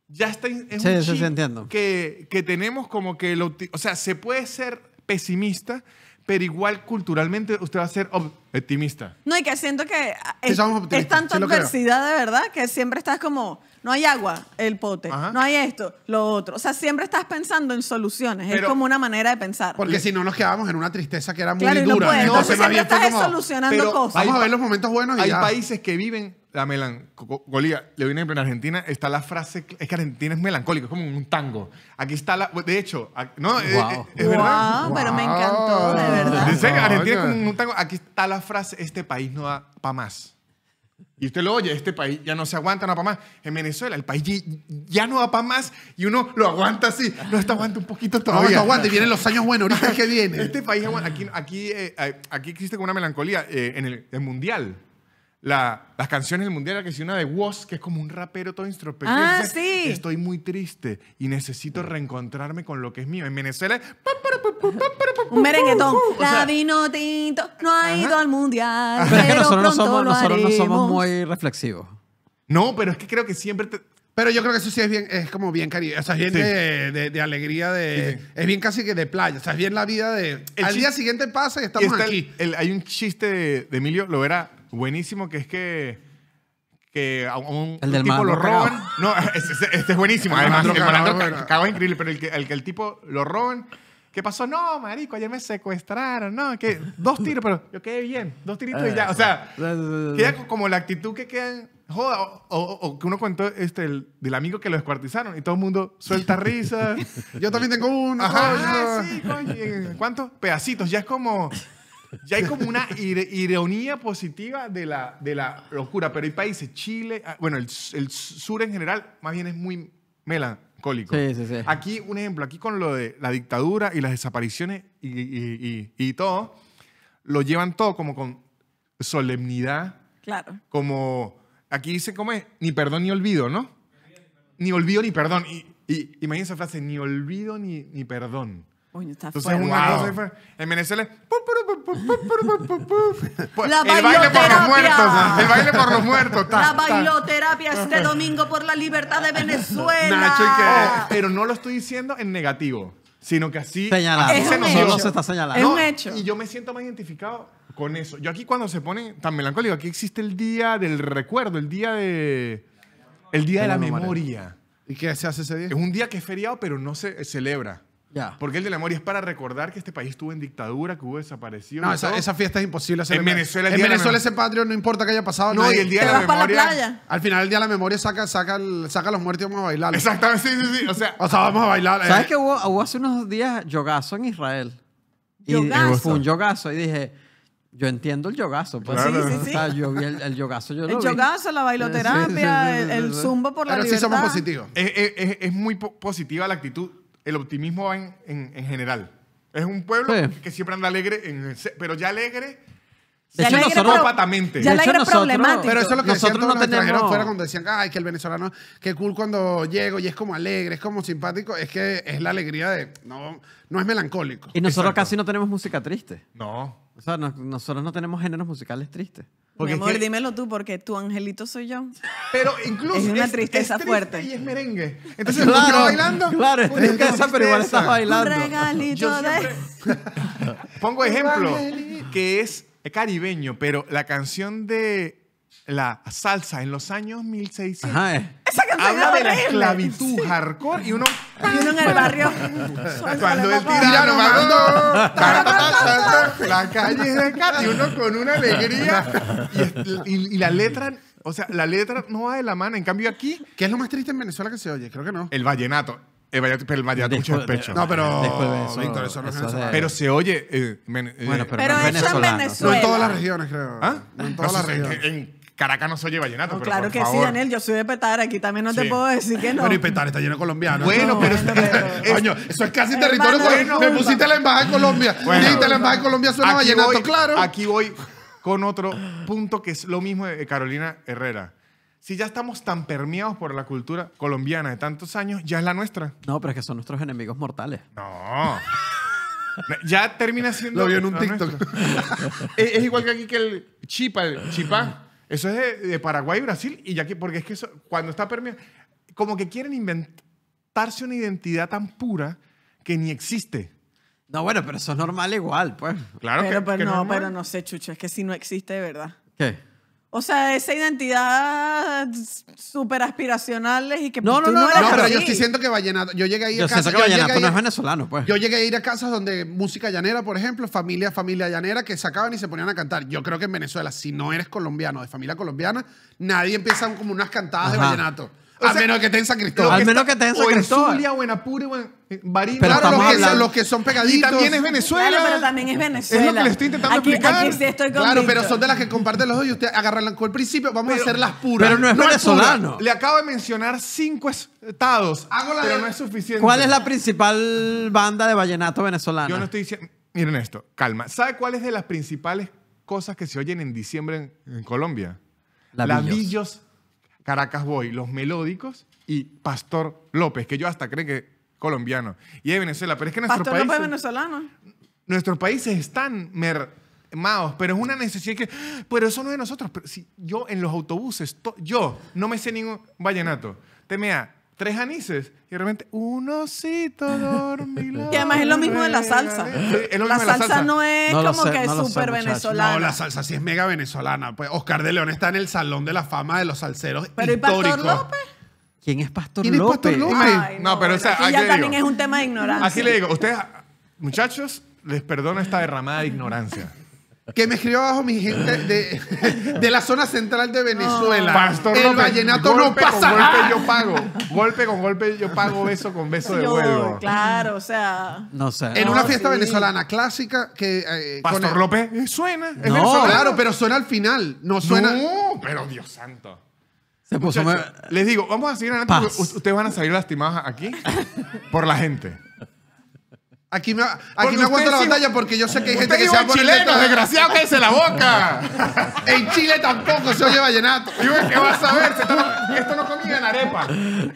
ya está. Es un Que, que, tenemos como que. o sea, se puede ser pesimista, pero igual culturalmente usted va a ser optimista. No, y que siento que es, tanta adversidad de verdad que siempre estás como no hay agua, el pote, no hay esto, lo otro. O sea, siempre estás pensando en soluciones, es como una manera de pensar. Porque si no nos quedábamos en una tristeza que era muy Claro, no puedes. Entonces, siempre estás solucionando cosas. Vamos a ver los momentos buenos y Hay países que viven la melancolía. Le doy un ejemplo. En Argentina está la frase. Es que Argentina es melancólica. es como un tango. Aquí está la. De hecho, no, pero me encantó, de verdad. Argentina es como un tango. Aquí está la frase: este país no da pa' más. Y usted lo oye, este país ya no se aguanta, no va para más. En Venezuela, el país ya no va para más y uno lo aguanta así. No, está aguanta un poquito todavía. No, vienen los años buenos, ahorita que viene. Este país Aquí, aquí, eh, eh, aquí existe como una melancolía eh, en el mundial las canciones del mundial, que si una de Woz, que es como un rapero todo introspectivo. Ah, sí. Estoy muy triste y necesito reencontrarme con lo que es mío. En Venezuela, un merenguetón. la vino tinto no ha ido al mundial. Pero, es que nosotros, no somos, nosotros somos muy reflexivos. No, pero es que creo que siempre pero yo creo que eso sí es bien, es como bien eh, cariño. O sea, es bien de, alegría, de. Es bien casi que de playa. O sea, es bien la vida de. El al día siguiente pasa y estamos aquí. hay un chiste de, Emilio, lo verá buenísimo que es que que un, el del tipo lo roban. No, <laughs> este, es buenísimo. Además, el increíble, pero el que, el tipo lo roban. ¿Qué pasó? No, marico, ayer me secuestraron. No, que dos tiros, pero yo quedé bien. Dos tiritos y ya. O sea, eh, queda como la actitud que quedan. Joda, o, que uno contó este, el, del amigo que lo descuartizaron y todo el mundo suelta risa <laughs> yo también tengo uno. coño. ¿Cuántos pedacitos? Ya es como. Ya hay como una ironía positiva de la, de la locura, pero hay países, Chile, ah, bueno, el, sur en general, más bien es muy melancólico. Sí, sí, sí. Aquí, un ejemplo, aquí con lo de la dictadura y las desapariciones y, y, y, todo, lo llevan todo como con solemnidad. Claro. Como, aquí dice, como es? Ni perdón ni olvido, ¿no? Ni olvido ni perdón. Y, imagínense esa frase, ni olvido ni, ni perdón está Entonces En Venezuela el baile por los muertos. El baile por los muertos. La bailoterapia este domingo por la libertad de <laughs> Venezuela. Oh. pero no lo estoy diciendo en negativo, sino que así, Señalado. Ese Es se está señalando. Es un hecho. Y yo me siento más identificado con eso. Yo aquí cuando se pone tan melancólico, aquí existe el día del recuerdo, el día de... El día de la memoria. ¿Y qué se hace ese día? Es un día que es feriado, pero no se celebra. Porque el de la memoria es para recordar que este país estuvo en dictadura, que hubo desaparecido. No, esa, fiesta es imposible hacer. En Venezuela, ese patrio no importa que haya pasado. No, y el día de la memoria. playa? Al final el día de la memoria saca, saca, saca a los muertos y vamos a bailar. Exactamente, sí, sí, sí. O sea, vamos a bailar. Eh. ¿Sabes que hubo, hace unos días yogazo en Israel? Yogazo. fue un yogazo y dije. Yo entiendo el yogazo. Pues. Sí, sí, sí. yo vi el, yogazo. el yogazo, la bailoterapia, el, zumbo por la vida. libertad. Pero sí somos positivos. Es, muy positiva la actitud el optimismo en, general. Es un pueblo que siempre anda alegre, pero ya alegre. De patamente. Ya de pero eso es lo que nosotros no fuera cuando decían, ay, que el venezolano, qué cool cuando llego y es como alegre, es como simpático, es que es la alegría de, no, no es melancólico. Y nosotros casi no tenemos música triste. No. O sea, nosotros no tenemos géneros musicales tristes. Porque Mi amor, dímelo tú, porque tu angelito soy yo. Pero incluso. Es una tristeza fuerte. Y es merengue. Entonces, claro, estás bailando. Claro, tristeza, pero igual estás bailando. Un regalito de. <laughs> Pongo ejemplo, que es caribeño, pero la canción de la salsa en los años 1600. Ajá, eh habla de la esclavitud hardcore y uno y uno en el barrio cuando el tirano mandó la calle de acá y uno con una alegría y, la letra o sea, la letra no va de la mano. En cambio, aquí. ¿Qué es lo más triste en Venezuela que se oye? Creo que no. El vallenato. El vallenato, pero el vallenato mucho el pecho. No, pero. Después de eso, Víctor, eso no es Pero se oye. Eh, eh, bueno, pero, no es venezolano. No en todas las regiones, creo. ¿Ah? No en todas las regiones. En, Caracas no se oye vallenato. claro que sí, Daniel, yo soy de petar. aquí también no te puedo decir que no. Bueno, y petar. está lleno de colombianos. Bueno, pero, <laughs> Coño, eso es casi territorio. colombiano. me pusiste la embajada de Colombia. <laughs> Bueno, y la embajada de Colombia suena aquí vallenato, claro. Aquí voy con otro punto que es lo mismo de Carolina Herrera si ya estamos tan permeados por la cultura colombiana de tantos años, ya es la nuestra. No, pero es que son nuestros enemigos mortales. No. <laughs> ya termina siendo. Lo vi en un TikTok. es, igual que aquí que el chipa, el chipa. Eso es de, Paraguay Paraguay, Brasil, y ya que, porque es que eso, cuando está permeado, como que quieren inventarse una identidad tan pura que ni existe. No, bueno, pero eso es normal igual, pues. Claro que, pues, no, pero no sé, Chucho, es que si no existe de verdad. ¿Qué? O sea, esa identidad súper aspiracional. y que no, no, no, pero yo estoy diciendo que vallenato. Yo llegué a ir a casas. Yo no es pues. Yo llegué a ir a casas donde música llanera, por ejemplo, familia, familia llanera, que sacaban y se ponían a cantar. Yo creo que en Venezuela, si no eres colombiano, de familia colombiana, nadie empieza como unas cantadas de vallenato. A al menos que esté en San Cristóbal. Al menos que esté en San Cristóbal. O en Zulia, o en o en claro, los que, son, pegaditos. Y también es Venezuela. Claro, pero también es Venezuela. Es lo que le estoy intentando explicar. Aquí estoy claro, pero son de las que comparten los ojos. y usted agarra el principio. Vamos a hacer las puras. Pero no es venezolano. Le acabo de mencionar cinco estados. Hago pero no es suficiente. ¿Cuál es la principal banda de vallenato venezolano? Yo no estoy diciendo... Miren esto, calma. ¿Sabe cuáles es de las principales cosas que se oyen en diciembre en, Colombia? Lavillos. Lavillos Caracas Boy, Los Melódicos y Pastor López, que yo hasta creo que colombiano. Y de Venezuela, pero es que nuestros Pastor países... venezolano. Nuestros países están mermados, pero es una necesidad que... Pero eso no es de nosotros. Pero si yo en los autobuses, yo no me sé ningún vallenato. Temea, tres anises y realmente repente un osito dormilón. Y además es lo mismo de la salsa. la, salsa, no es como que es súper venezolana. No, la salsa sí es mega venezolana. Pues Oscar de León está en el salón de la fama de los salseros Pero ¿y Pastor López? ¿Quién es Pastor López? Pastor no, pero o sea, aquí, también digo, es un tema de ignorancia. Aquí le digo, ustedes, muchachos, les perdono esta derramada de ignorancia que me escribió abajo mi gente de, <laughs> la zona central de Venezuela. Pastor el vallenato no pasa con golpe yo pago. Golpe con golpe yo pago, beso con beso de vuelo. Claro, o sea. No sé. En una fiesta venezolana clásica que. Eh, Pastor López eh, suena. no, claro, pero suena al final. No suena. No, pero Dios santo. Se puso Les digo, vamos a seguir adelante. Ustedes van a salir lastimados aquí por la gente. Aquí me, aquí aguanto la batalla porque yo sé que hay gente que se va a poner chileno, desgraciado, cállese la boca. <laughs> en Chile tampoco se oye vallenato. ¿Qué vas a ver? Esto no comía en arepa.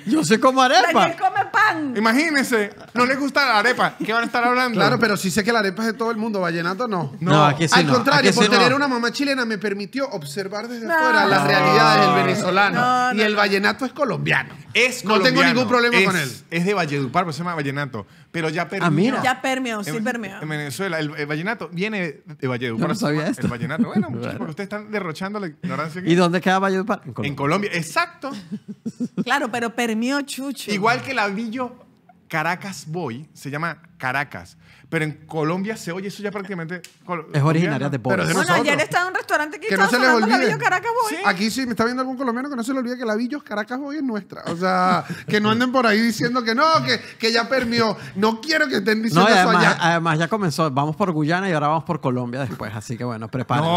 Yo sé como arepa. Él come pan. Imagínense, no les gusta la arepa. ¿Qué van a estar hablando? Claro, pero sí sé que la arepa es de todo el mundo, vallenato no. No, aquí sí Al contrario, por tener una mamá chilena me permitió observar desde fuera la realidad del venezolano. y el vallenato es colombiano. Es colombiano. No tengo ningún problema con él. Es de Valledupar, pero se llama vallenato pero ya ah, permeó. Ya permeó, sí permeó. En Venezuela, el, vallenato viene de Valledupar. Yo no sabía el vallenato. Bueno, <laughs> muchachos, porque ustedes están derrochando la ignorancia. ¿Y dónde queda Valledupar? En Colombia. En Colombia, exacto. claro, pero permeó Chucho. Igual que el Avillo Caracas Boy, se llama Caracas. Pero en Colombia se oye eso ya prácticamente. Es originaria de Pero Bueno, ayer estaba en un restaurante que, no se les la olvide. Caracas Boy. Aquí sí me está viendo algún colombiano que no se le olvide que la Villos Caracas hoy es nuestra. O sea, que no anden por ahí diciendo que no, que, que ya permió. No quiero que estén diciendo eso allá. además ya comenzó. Vamos por Guyana y ahora vamos por Colombia después. Así que bueno, prepárense.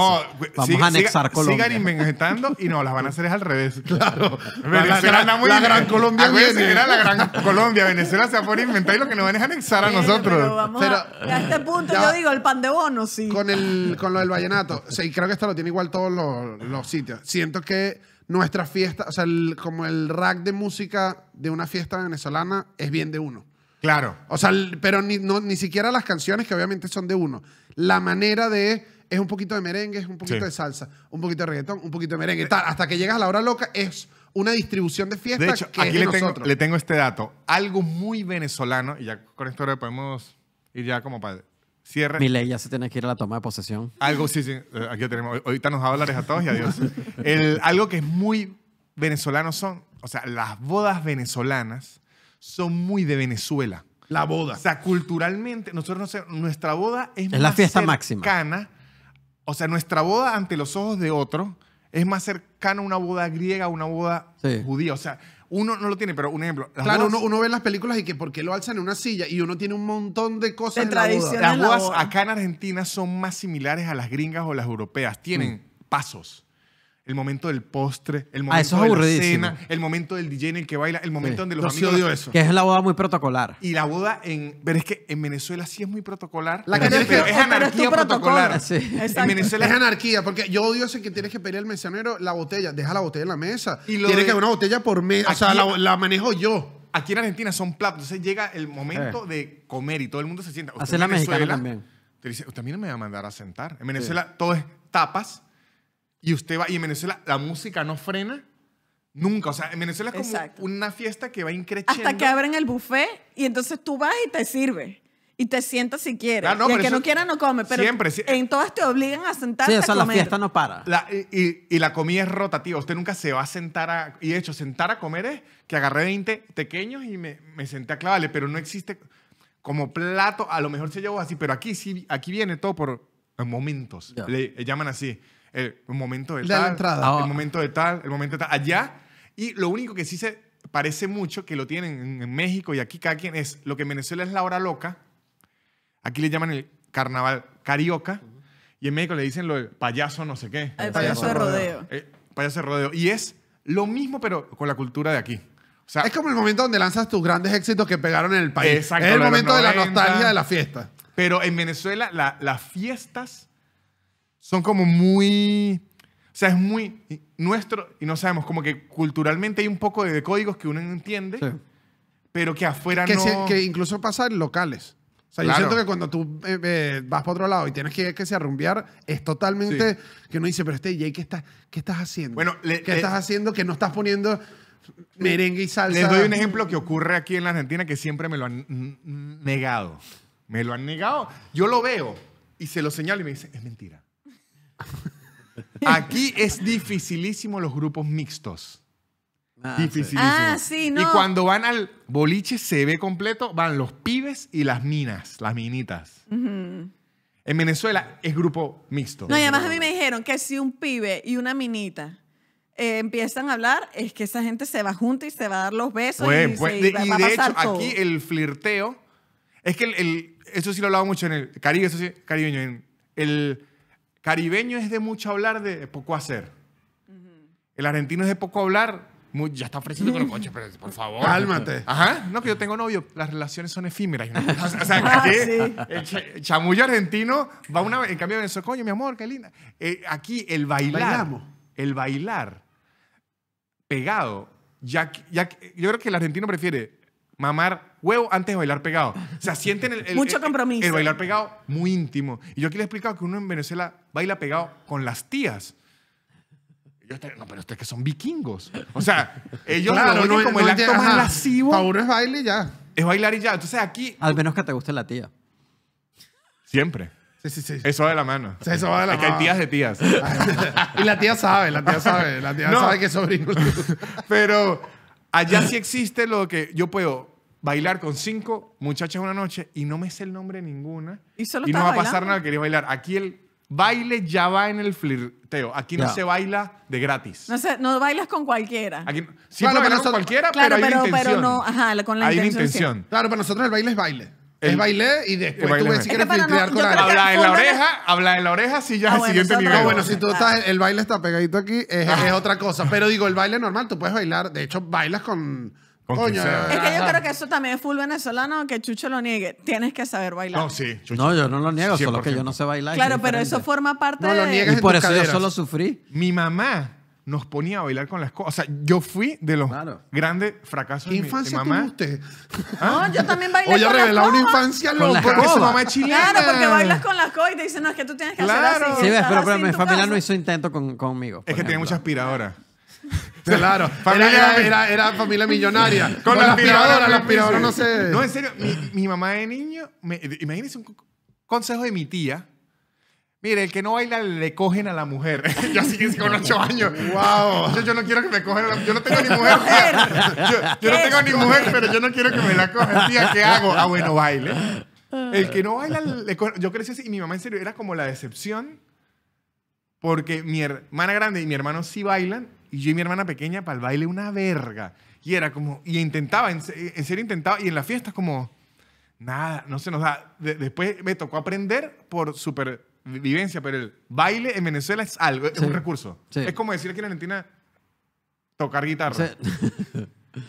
vamos a anexar Colombia. Sigan inventando y no, las van a hacer es al revés. <laughs> Claro. Venezuela muy la gran Colombia la gran Colombia. Venezuela se va a poner a inventar y lo que nos van a anexar a nosotros. Pero vamos a este punto yo digo, el pan de bono, sí. Con, el, con lo del vallenato. sí creo que esto lo tiene igual todos los, sitios. Siento que nuestra fiesta, o sea, como el rack de música de una fiesta venezolana es bien de uno. Claro. O sea, pero ni, siquiera las canciones que obviamente son de uno. La manera de es un poquito de merengue, es un poquito de salsa, un poquito de reggaetón, un poquito de merengue. hasta que llegas a la hora loca es una distribución de fiesta que le tengo, le tengo este dato. Algo muy venezolano, y ya con esto podemos y ya como padre cierre. Mi ley ya se tiene que ir a la toma de posesión. Algo, sí, sí. Eh, aquí tenemos. Ahorita nos va a todos y adiós. algo que es muy venezolano son, o sea, las bodas venezolanas son muy de Venezuela. La boda. O sea, culturalmente, nosotros no sé, nuestra boda es, es más la fiesta máxima. O sea, nuestra boda ante los ojos de otro es más cercana a una boda griega, a una boda judía. O sea, uno no lo tiene, pero un ejemplo. Claro, uno, uno ve las películas y que por qué lo alzan en una silla y uno tiene un montón de cosas en la Las guas acá en Argentina son más similares a las gringas o las europeas. Tienen mm. pasos el momento del postre, el ah, momento de la cena, el momento del DJ en el que baila, el momento donde los amigos... eso. Que es la boda muy protocolar. Y la boda en... Pero es que en Venezuela sí es muy protocolar. La que es, anarquía protocolar. Ah, en Venezuela es anarquía, porque yo odio ese que tienes que pedir al mesonero la botella. Deja la botella en la mesa. Y Tiene que haber una botella por mesa. O sea, la, manejo yo aquí en Argentina son platos. Entonces llega el momento eh. de comer y todo el mundo se sienta. Hace la mexicana también. Te dice, usted me va a mandar a sentar. En Venezuela todo es tapas y usted va, y en Venezuela la música no frena. Nunca, o sea, en Venezuela es como una fiesta que va increciendo. Hasta que abren el buffet y entonces tú vas y te sirve. Y te sientas si quieres. no, y el que no quiera no come. Pero siempre, en todas te obligan a sentarte sí, o sea, la fiesta no para. y, la comida es rotativa. Usted nunca se va a sentar a... Y de hecho, sentar a comer es que agarré 20 pequeños y me, senté a clavarle. Pero no existe como plato. A lo mejor se llevó así, pero aquí sí, aquí viene todo por momentos. le llaman así el momento de, tal, entrada. el ah. momento de tal, el momento de tal, allá. Y lo único que sí se parece mucho, que lo tienen en México y aquí cada quien, es lo que en Venezuela es la hora loca, aquí le llaman el carnaval carioca, y en México le dicen lo del payaso no sé qué. El payaso, de rodeo. Eh, payaso de rodeo. Y es lo mismo, pero con la cultura de aquí. O sea, es como el momento donde lanzas tus grandes éxitos que pegaron en el país. es el momento de la nostalgia de la fiesta. Pero en Venezuela las fiestas son como muy... O sea, es muy nuestro, y no sabemos, como que culturalmente hay un poco de códigos que uno entiende, pero que afuera que no... que incluso pasa en locales. O sea, yo siento que cuando tú eh, eh, vas para otro lado y tienes que, que se arrumbear, es totalmente que uno dice, pero este Jay, ¿qué, está, qué estás haciendo? Bueno, ¿Qué estás haciendo que no estás poniendo merengue y salsa? Les doy un ejemplo que ocurre aquí en la Argentina que siempre me lo han negado. Me lo han negado. Yo lo veo y se lo señalo y me dice es mentira. <laughs> Aquí es dificilísimo los grupos mixtos. Ah, dificilísimo. Ah, sí, no. Y cuando van al boliche se ve completo, van los pibes y las minas, las minitas. En Venezuela es grupo mixto. No, y además a mí me dijeron que si un pibe y una minita eh, empiezan a hablar, es que esa gente se va junta y se va a dar los besos. Pues, y, pues, de, y hecho, aquí el flirteo, es que el, eso sí lo hablaba mucho en el Caribe, eso sí, caribeño, en el caribeño es de mucho hablar, de poco hacer. El argentino es de poco hablar. ya está ofreciendo con los coches, pero por favor. Cálmate. No, que yo tengo novio. Las relaciones son efímeras. o sea, <laughs> ah, el, chamullo argentino va una En cambio, Venezuela, coño, mi amor, qué linda. Eh, aquí, el bailar. El bailar pegado. Ya, ya, yo creo que el argentino prefiere mamar huevo antes de bailar pegado. O sea, sienten el, Mucho compromiso. El, bailar pegado muy íntimo. Y yo aquí les he explicado que uno en Venezuela baila pegado con las tías. Yo no, pero ustedes que son vikingos. O sea, <laughs> ellos claro, no, como el acto más lascivo. Para uno es baile y ya. Es bailar y ya. Entonces aquí... Al menos que te guste la tía. Siempre. Sí, sí, sí. Eso va de la mano. Sí, eso va de la es mano. que hay tías de tías. <laughs> y la tía sabe, la tía sabe, la tía sabe que es sobrino. <laughs> Pero allá sí existe lo que yo puedo bailar con cinco muchachas una noche y no me sé el nombre ninguna. Y, no va a pasar nada, quería bailar. Aquí el baile ya va en el flirteo. Aquí no, se baila de gratis. No, sé, no bailas con cualquiera. Aquí, sí, pero con cualquiera, pero, hay una intención. pero no, ajá, con la hay intención. intención. Claro, para nosotros el baile es baile. es baile y después tú ves si quieres filtrar con alguien. Habla en la oreja, habla en la oreja si ya ah, es el siguiente nivel. No, ah, bueno, si tú estás, el baile está pegadito aquí, es, ah. es otra cosa. Pero digo, el baile normal, tú puedes bailar. De hecho, bailas con es que yo creo que eso también es full venezolano, que Chucho lo niegue. Tienes que saber bailar. No, sí, No, yo no lo niego, solo que yo no sé bailar. Claro, pero eso forma parte no, Lo niegas y por eso yo solo sufrí. Mi mamá nos ponía a bailar con las cosas. O sea, yo fui de los grandes fracasos ¿Qué de mi infancia mamá. usted? ¿Ah? No, yo también bailé con las revelaba una infancia loca. Porque su mamá es chilena. Claro, porque bailas con las cosas y te dicen, no, es que tú tienes que claro. hacer así. Sí, ves, pero, mi familia no hizo intento conmigo. Es que ejemplo. tiene mucha aspiradora. Claro, era, familia millonaria. Con, con la aspiradora, la aspiradora, no sé. No, en serio, mi, mamá de niño, me, imagínense un consejo de mi tía. Mire, el que no baila le cogen a la mujer. <laughs> yo así que con ocho años. ¡Wow! Yo, no quiero que me cogen, a la Yo no tengo ni mujer, Yo, no tengo ni mujer, pero yo no quiero que me la cogen. tía. ¿Qué hago? Ah, bueno, baile. El que no baila le Yo crecí así y mi mamá en serio era como la decepción porque mi hermana grande y mi hermano sí bailan y yo y mi hermana pequeña para el baile una verga. Y era como, y intentaba, en, serio intentaba, y en las fiestas como, nada, no se nos da. después me tocó aprender por supervivencia, pero el baile en Venezuela es algo, es un recurso. Es como decir aquí en Argentina tocar guitarra.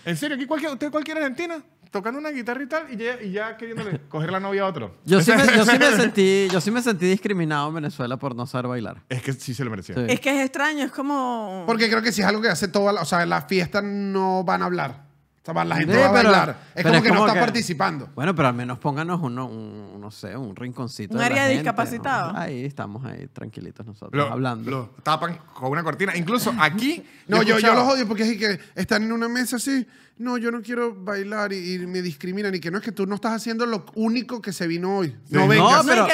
¿En serio? ¿Aquí cualquier, ¿Usted cualquier argentina? tocando una guitarra y tal, y ya, y queriéndole <laughs> coger la novia a otro. Yo sí, me, <laughs> sentí, yo sí me sentí discriminado en Venezuela por no saber bailar. Es que sí se lo merecía. Es que es extraño, es como... Porque creo que si es algo que hace toda O sea, en la fiesta no van a hablar la gente a Es como que no está participando. Bueno, pero al menos pónganos uno, un, no sé, un rinconcito. Un de área discapacitado. Ahí estamos ahí, tranquilitos nosotros, hablando. Lo tapan con una cortina. Incluso aquí. <laughs> no, yo, yo, los odio porque es que están en una mesa así. No, yo no quiero bailar y, me discriminan. Y que no es que tú no estás haciendo lo único que se vino hoy. No vengas. No,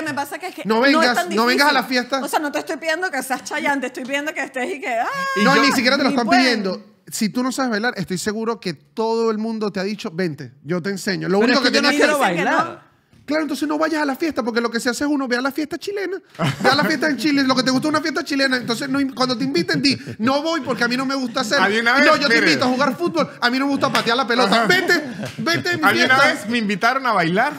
no vengas, no, vengas a la fiesta. O sea, no te estoy pidiendo que seas chayante, estoy pidiendo que estés y que. ¡Ah! no, ni siquiera te lo están pidiendo si tú no sabes bailar, estoy seguro que todo el mundo te ha dicho, vente, yo te enseño. Lo único que, que, yo no bailar. Claro, entonces no vayas a la fiesta, porque lo que se hace es uno ve a la fiesta chilena, ve a la fiesta en Chile, lo que te gusta es una fiesta chilena. Entonces, cuando te inviten, di, no voy porque a mí no me gusta hacer. no, yo te invito a jugar fútbol, a mí no me gusta patear la pelota. Vete, vete. Mi a mí una vez me invitaron a bailar.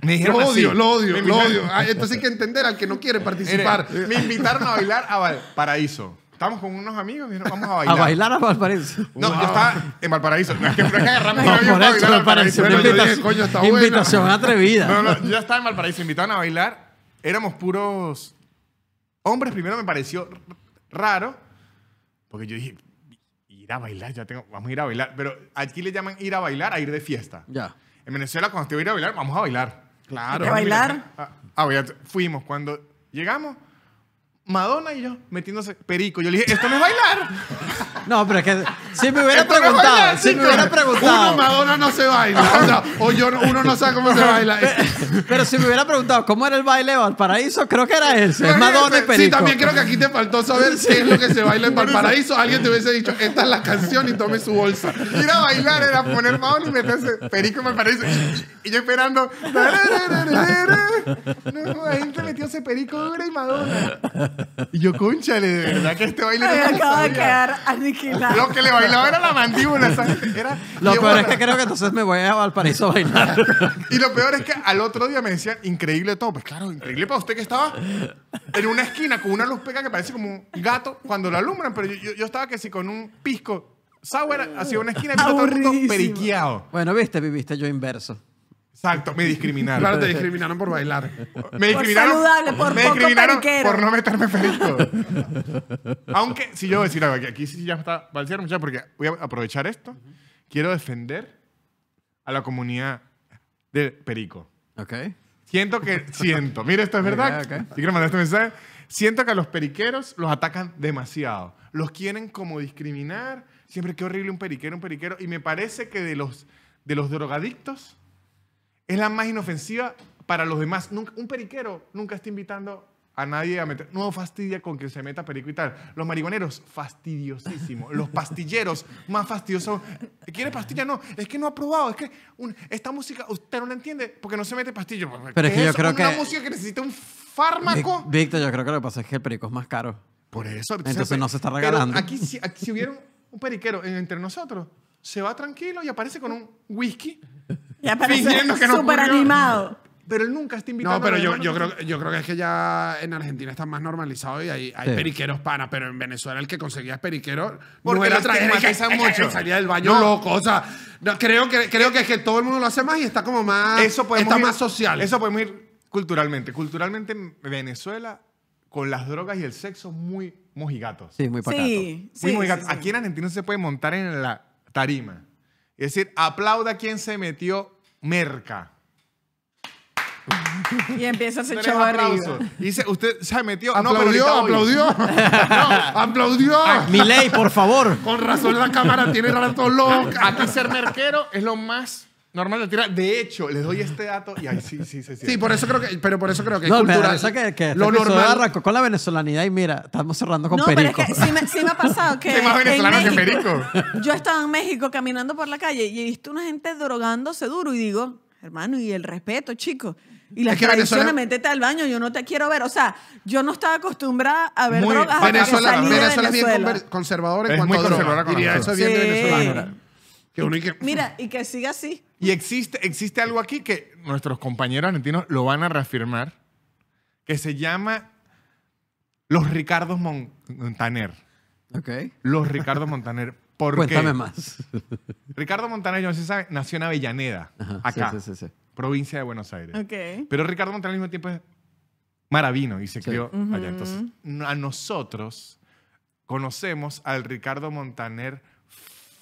Me dijeron lo odio, lo odio, odio. Ah, entonces hay que entender al que no quiere participar. me invitaron a bailar a Paraíso. Estamos con unos amigos y nos vamos a bailar. A bailar a Valparaíso. No, yo estaba en Valparaíso. No, es que, Valparaíso. Invitación atrevida. No, no, yo ya estaba en Valparaíso, invitaban a bailar. Éramos puros hombres. Primero me pareció raro, porque yo dije, ir a bailar, ya tengo, vamos a ir a bailar. Pero aquí le llaman ir a bailar a ir de fiesta. Ya. En Venezuela, cuando te voy a ir a bailar, vamos a bailar. Claro. ¿A bailar? a bailar. Fuimos. Cuando llegamos, Madonna y yo metiéndose perico. Yo le dije, esto no es bailar. <laughs> No, pero es que si me hubiera preguntado, si me hubiera preguntado. Uno Madonna no se baila, o, yo uno no sabe cómo se baila. Pero, si me hubiera preguntado cómo era el baile de Valparaíso, creo que era ese, Madonna y perico. Sí, también creo que aquí te faltó saber si es lo que se baila en Valparaíso. Alguien te hubiese dicho, esta es la canción y tome su bolsa. Ir a bailar era poner Madonna y meterse perico en Valparaíso. Y, yo esperando. La <laughs> gente metió ese perico dura y Madonna. Y yo, conchale, de verdad que este baile Me acaba de quedar aniquilado. Lo que le bailaba era la mandíbula, lo peor es que creo que entonces me voy a Valparaíso a bailar. <laughs> y lo peor es que al otro día me decían, increíble todo. Pues claro, increíble para usted que estaba en una esquina con una luz pega que parece como un gato cuando lo alumbran. Pero yo, estaba que si con un pisco sour hacia una esquina y todo el mundo periqueado. Bueno, viste, viviste yo inverso. Exacto, me discriminaron. Claro, te discriminaron por bailar. Me discriminaron, por me discriminaron por no meterme perico. Aunque, si yo voy a decir algo, aquí sí ya está, va a porque voy a aprovechar esto. Quiero defender a la comunidad de perico. Ok. Siento que, siento, mire, esto es verdad. Si quiero mandar este mensaje. Siento que a los periqueros los atacan demasiado. Los quieren como discriminar. Siempre qué horrible un periquero, un periquero. Y me parece que de los, de los drogadictos es la más inofensiva para los demás. un periquero nunca está invitando a nadie a meter. No fastidia con que se meta perico y tal. Los mariboneros fastidiosísimo. Los pastilleros, más fastidiosos. ¿Quiere pastilla? No, es que no ha probado. Es que esta música, usted no la entiende porque no se mete pastillo. Pero es que yo creo que. Una música que necesita un fármaco. Víctor, yo creo que lo que pasa es que el perico es más caro. Por eso. Entonces no se está regalando. aquí, si, aquí, si hubiera un periquero entre nosotros, se va tranquilo y aparece con un whisky ya no animado. Pero él nunca está invitado. No, pero yo, creo, yo creo que es que ya en Argentina está más normalizado y hay, periqueros pana, pero en Venezuela el que conseguía periquero no lo <laughs> mucho. salía del baño loco. O sea, no, creo, que, creo que es que todo el mundo lo hace más y está como más. Eso está más social. Eso podemos ir culturalmente. Culturalmente, en Venezuela, con las drogas y el sexo, muy mojigatos. Sí, muy pacato. Sí, Muy Aquí en Argentina se puede montar en la tarima. Es decir, aplauda a quien se metió merca. Y empieza a hacer arriba. Dice, usted se metió. Aplaudió, aplaudió. <laughs> no, <laughs> aplaudió. Ah, ley, por favor. Con razón la cámara tiene rato loca. Aquí ser merquero es lo más Normal de tira. De hecho, les doy este dato y ahí sí, sí, sí. Sí, sí por eso creo que, pero por eso creo que no, que, lo normal arrancó con la venezolanidad y mira, estamos cerrando con no, perico. pero es que sí me, ha pasado <laughs> que. más venezolano que perico. Yo estaba en México caminando por la calle y he visto una gente drogándose duro y digo, hermano, y el respeto, chico. Y la es que tradiciones, métete al baño, yo no te quiero ver. O sea, yo no estaba acostumbrada a ver muy, drogas. Venezuela, Venezuela, Venezuela es bien conservadora en cuanto a drogas. eso es bien sí. Mira, y que siga así. Y existe, existe algo aquí que nuestros compañeros argentinos lo van a reafirmar, que se llama los Ricardo Montaner. Ok. Los Ricardo Montaner. <laughs> ¿Por Cuéntame más. Ricardo Montaner, yo no sé si sabe, nació en Avellaneda, acá, provincia de Buenos Aires. Okay. Pero Ricardo Montaner al mismo tiempo es maravino y se crió allá. Entonces, a nosotros conocemos al Ricardo Montaner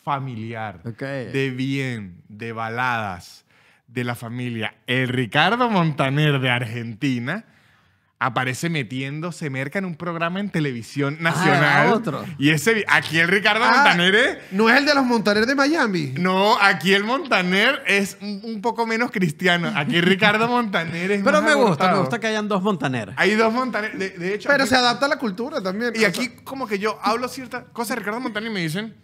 familiar, de bien, de baladas, de la familia. El Ricardo Montaner de Argentina aparece metiéndose merca en un programa en televisión ah, nacional. Y ese aquí el Ricardo ah, Montaner es, no es el de los Montaner de Miami. No, aquí el Montaner es un poco menos cristiano. Aquí Ricardo Montaner es <laughs> Pero me gusta, me gusta que hayan dos Montaner. Hay dos Montaner, de, hecho. Pero se adapta a la cultura también. Y aquí como que yo hablo ciertas cosas de Ricardo Montaner y me dicen,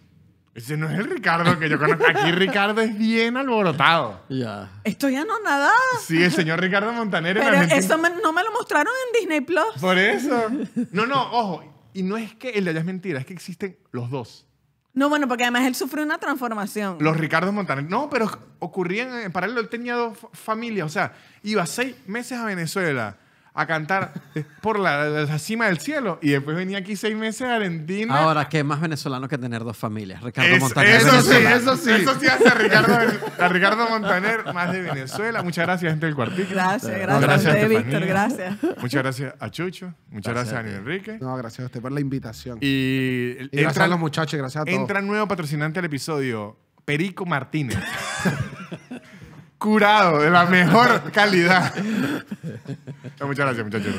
ese no es el Ricardo que yo conozco. Aquí Ricardo es bien alborotado. Ya. Estoy anonadado. Sí, el señor Ricardo Montaner Pero eso no me lo mostraron en Disney Plus. Por eso. No, no, ojo. Y no es que el de allá es mentira, es que existen los dos. No, bueno, porque además él sufrió una transformación. Los Ricardo Montaner. No, pero ocurrían en paralelo. Él tenía dos familias. O sea, iba seis meses a Venezuela a cantar por la, cima del cielo. Y después venía aquí seis meses a Argentina. Ahora, ¿qué más venezolano que tener dos familias? Ricardo Montaner. Eso sí, eso sí. Eso sí hace a Ricardo, Ricardo Montaner, más de Venezuela. Muchas gracias, gente del cuartito. Gracias, gracias, gracias Víctor. Gracias. Muchas gracias a Chucho. Muchas gracias, a a Enrique. No, gracias a usted por la invitación. Y, entra, a los muchachos, gracias a todos. Entra nuevo patrocinante del episodio, Perico Martínez. <laughs> curado de la mejor <laughs> calidad. Muchas gracias, muchachos.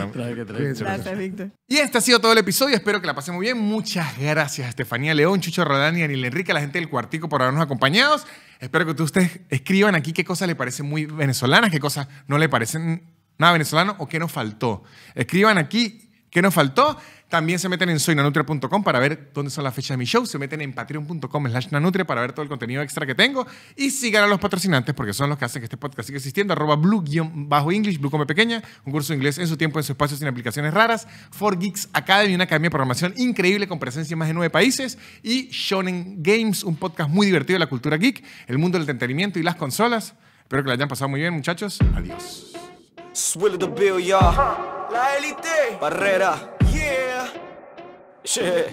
Gracias, Víctor. Y este ha sido todo el episodio. Espero que la pasen muy bien. Muchas gracias, Estefanía León, Chucho Rodán y Enrique, a la gente del Cuartico por habernos acompañado. Espero que ustedes escriban aquí qué cosas les parecen muy venezolanas, qué cosas no le parecen nada venezolano o qué nos faltó. Escriban aquí qué nos faltó. También se meten en soynanutria.com para ver dónde son las fechas de mi show. Se meten en patreon.com slash nanutria para ver todo el contenido extra que tengo. Y sigan a los patrocinantes porque son los que hacen que este podcast siga existiendo. Arroba blue-english, blue come pequeña. Un curso de inglés en su tiempo, en su espacio, sin aplicaciones raras. For Geeks Academy, una academia de programación increíble con presencia en más de nueve países. Y Shonen Games, un podcast muy divertido de la cultura geek, el mundo del entretenimiento y las consolas. Espero que la hayan pasado muy bien, muchachos. Adiós. ya. La 是。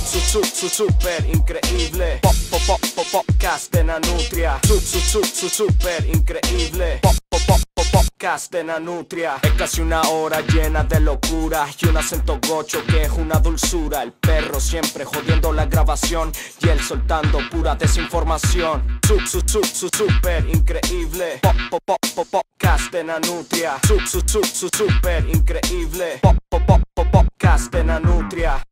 super increíble. Pop, pop, pop, pop, podcast de Nanutria. super increíble. Pop, pop, pop, pop, podcast de Nanutria. Es casi una hora llena de locura y un acento gocho que es una dulzura. El perro siempre jodiendo la grabación y él soltando pura desinformación. super increíble. Pop, pop, pop, pop, podcast de Nanutria. super increíble. Pop, pop, pop, podcast de Nanutria.